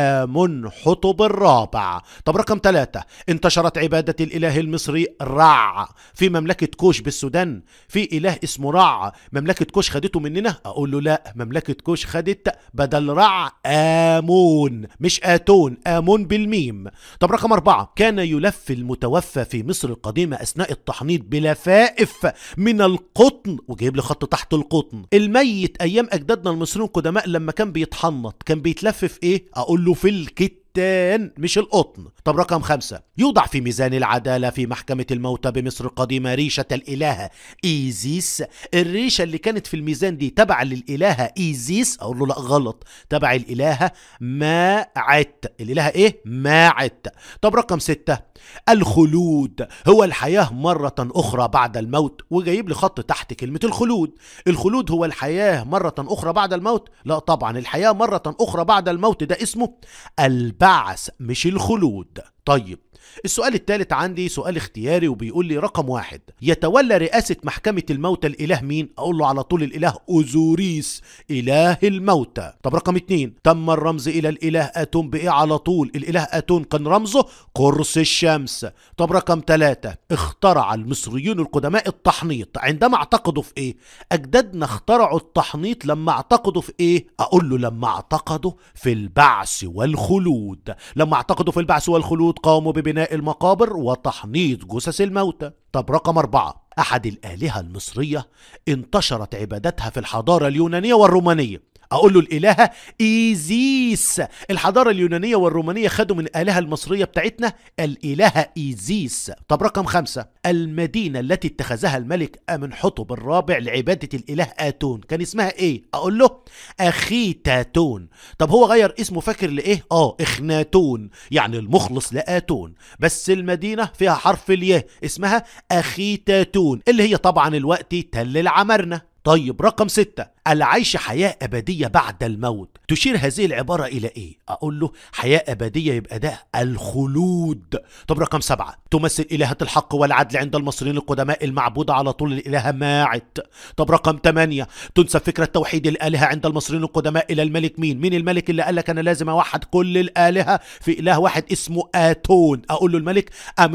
له حطب الرابع طب رقم ثلاثة انتشرت عبادة الاله المصري رع في مملكة كوش بالسودان في اله اسمه رع مملكة كوش خدته مننا اقول له لا مملكة كوش خدت بدل رع امون مش اتون امون بالميم طب رقم اربعة كان يلف المتوفى في مصر القديمة اثناء التحنيط بلفائف من القطن وجايب لي خط تحت القطن القطن الميت ايام اجدادنا المصريين القدماء لما كان بيتحنط كان بيتلفف ايه اقول له في الكت التان مش القطن طب رقم خمسة يوضع في ميزان العدالة في محكمة الموتى بمصر القديمة ريشة الإلهة إيزيس الريشة اللي كانت في الميزان دي تبع للإلهة إيزيس أقول له لا غلط تبع الإلهة ماعت الإلهة إيه؟ ماعت طب رقم ستة الخلود هو الحياة مرة أخرى بعد الموت وجايب لي خط تحت كلمة الخلود الخلود هو الحياة مرة أخرى بعد الموت لا طبعا الحياة مرة أخرى بعد الموت ده اسمه الب البعث مش الخلود طيب السؤال الثالث عندي سؤال اختياري وبيقول لي رقم واحد يتولى رئاسة محكمة الموتى الإله مين؟ أقول له على طول الإله أوزوريس إله الموتى طب رقم اتنين تم الرمز إلى الإله أتون بإيه على طول الإله أتون كان رمزه قرص الشمس طب رقم ثلاثة اخترع المصريون القدماء التحنيط عندما اعتقدوا في إيه؟ أجدادنا اخترعوا التحنيط لما اعتقدوا في إيه؟ أقول له لما اعتقدوا في البعث والخلود لما اعتقدوا في البعث والخلود قاموا ببناء بناء المقابر وتحنيط جثث الموتى طب رقم أربعة أحد الآلهة المصرية انتشرت عبادتها في الحضارة اليونانية والرومانية اقول له الالهه ايزيس الحضاره اليونانيه والرومانيه خدوا من الالهه المصريه بتاعتنا الالهه ايزيس طب رقم خمسة المدينه التي اتخذها الملك حطب الرابع لعباده الاله اتون كان اسمها ايه اقول له اخيتاتون طب هو غير اسمه فاكر لايه اه اخناتون يعني المخلص لاتون بس المدينه فيها حرف اليه اسمها اخيتاتون اللي هي طبعا الوقت تل العمرنه طيب رقم ستة العيش حياة أبدية بعد الموت تشير هذه العبارة إلى إيه؟ أقول له حياة أبدية يبقى ده الخلود طب رقم سبعة تمثل إلهة الحق والعدل عند المصريين القدماء المعبودة على طول الإلهة ماعت طب رقم ثمانية تنسب فكرة توحيد الآلهة عند المصريين القدماء إلى الملك مين؟ مين الملك اللي قال لك أنا لازم أوحد كل الآلهة في إله واحد اسمه آتون أقول له الملك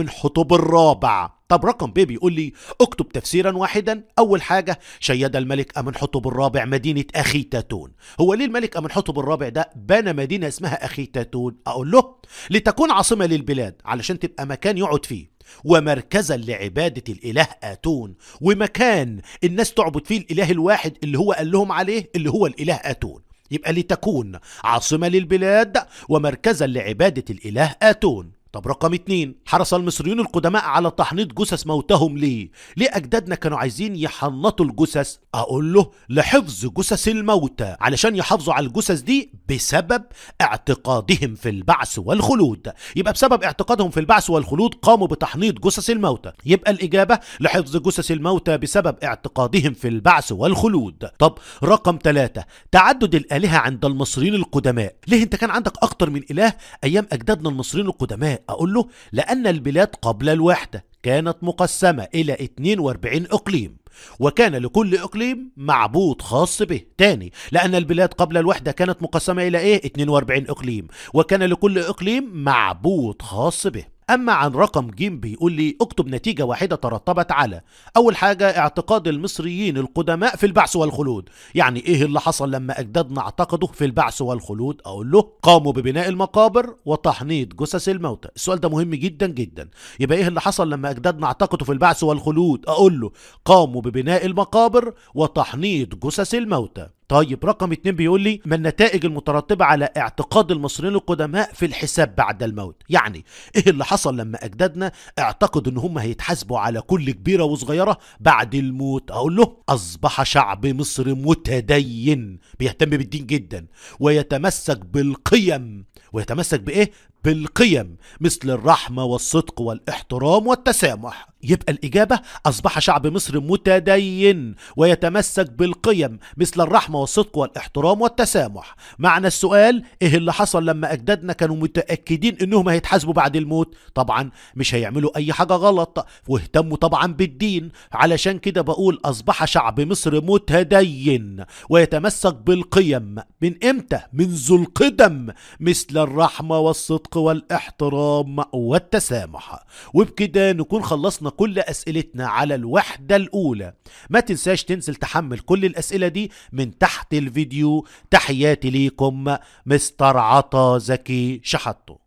حطب الرابع طب رقم بي بيقول لي اكتب تفسيرا واحدا أول حاجة شيد الملك امنحطب الرابع مدينة أخيتاتون هو ليه الملك امنحطب الرابع ده بنى مدينة اسمها أخيتاتون أقول له لتكون عاصمة للبلاد علشان تبقى مكان يقعد فيه ومركزا لعبادة الإله آتون ومكان الناس تعبد فيه الإله الواحد اللي هو قال لهم عليه اللي هو الإله آتون يبقى لتكون عاصمة للبلاد ومركزا لعبادة الإله آتون طب رقم اتنين حرص المصريون القدماء على تحنيط جثث موتهم ليه؟ ليه أجدادنا كانوا عايزين يحنطوا الجثث؟ أقول له لحفظ جثث الموتى علشان يحافظوا على الجثث دي بسبب اعتقادهم في البعث والخلود يبقى بسبب اعتقادهم في البعث والخلود قاموا بتحنيط جثث الموتى يبقى الإجابة لحفظ جثث الموتى بسبب اعتقادهم في البعث والخلود طب رقم ثلاثة تعدد الآلهة عند المصريين القدماء ليه أنت كان عندك أكتر من إله أيام أجدادنا المصريين القدماء أقول له لأن البلاد قبل الوحدة كانت مقسمة إلى 42 إقليم وكان لكل إقليم معبود خاص به تاني لأن البلاد قبل الوحدة كانت مقسمة إلى إيه 42 إقليم وكان لكل إقليم معبود خاص به أما عن رقم جيم بيقول لي اكتب نتيجة واحدة ترتبت على أول حاجة اعتقاد المصريين القدماء في البعث والخلود يعني إيه اللي حصل لما أجدادنا اعتقدوا في البعث والخلود أقول له قاموا ببناء المقابر وتحنيط جثث الموتى السؤال ده مهم جدا جدا يبقى إيه اللي حصل لما أجدادنا اعتقدوا في البعث والخلود أقول له قاموا ببناء المقابر وتحنيط جثث الموتى طيب رقم اتنين بيقول لي ما النتائج المترتبة على اعتقاد المصريين القدماء في الحساب بعد الموت يعني ايه اللي حصل لما اجدادنا اعتقدوا ان هم هيتحاسبوا على كل كبيرة وصغيرة بعد الموت اقول له اصبح شعب مصر متدين بيهتم بالدين جدا ويتمسك بالقيم ويتمسك بايه بالقيم مثل الرحمة والصدق والاحترام والتسامح يبقى الإجابة أصبح شعب مصر متدين ويتمسك بالقيم مثل الرحمة والصدق والاحترام والتسامح معنى السؤال إيه اللي حصل لما أجدادنا كانوا متأكدين إنهم هيتحاسبوا بعد الموت طبعا مش هيعملوا أي حاجة غلط واهتموا طبعا بالدين علشان كده بقول أصبح شعب مصر متدين ويتمسك بالقيم من إمتى؟ منذ القدم مثل الرحمة والصدق والاحترام والتسامح وبكده نكون خلصنا كل أسئلتنا على الوحدة الأولى ما تنساش تنزل تحمل كل الأسئلة دي من تحت الفيديو تحياتي ليكم مستر عطا زكي شحطه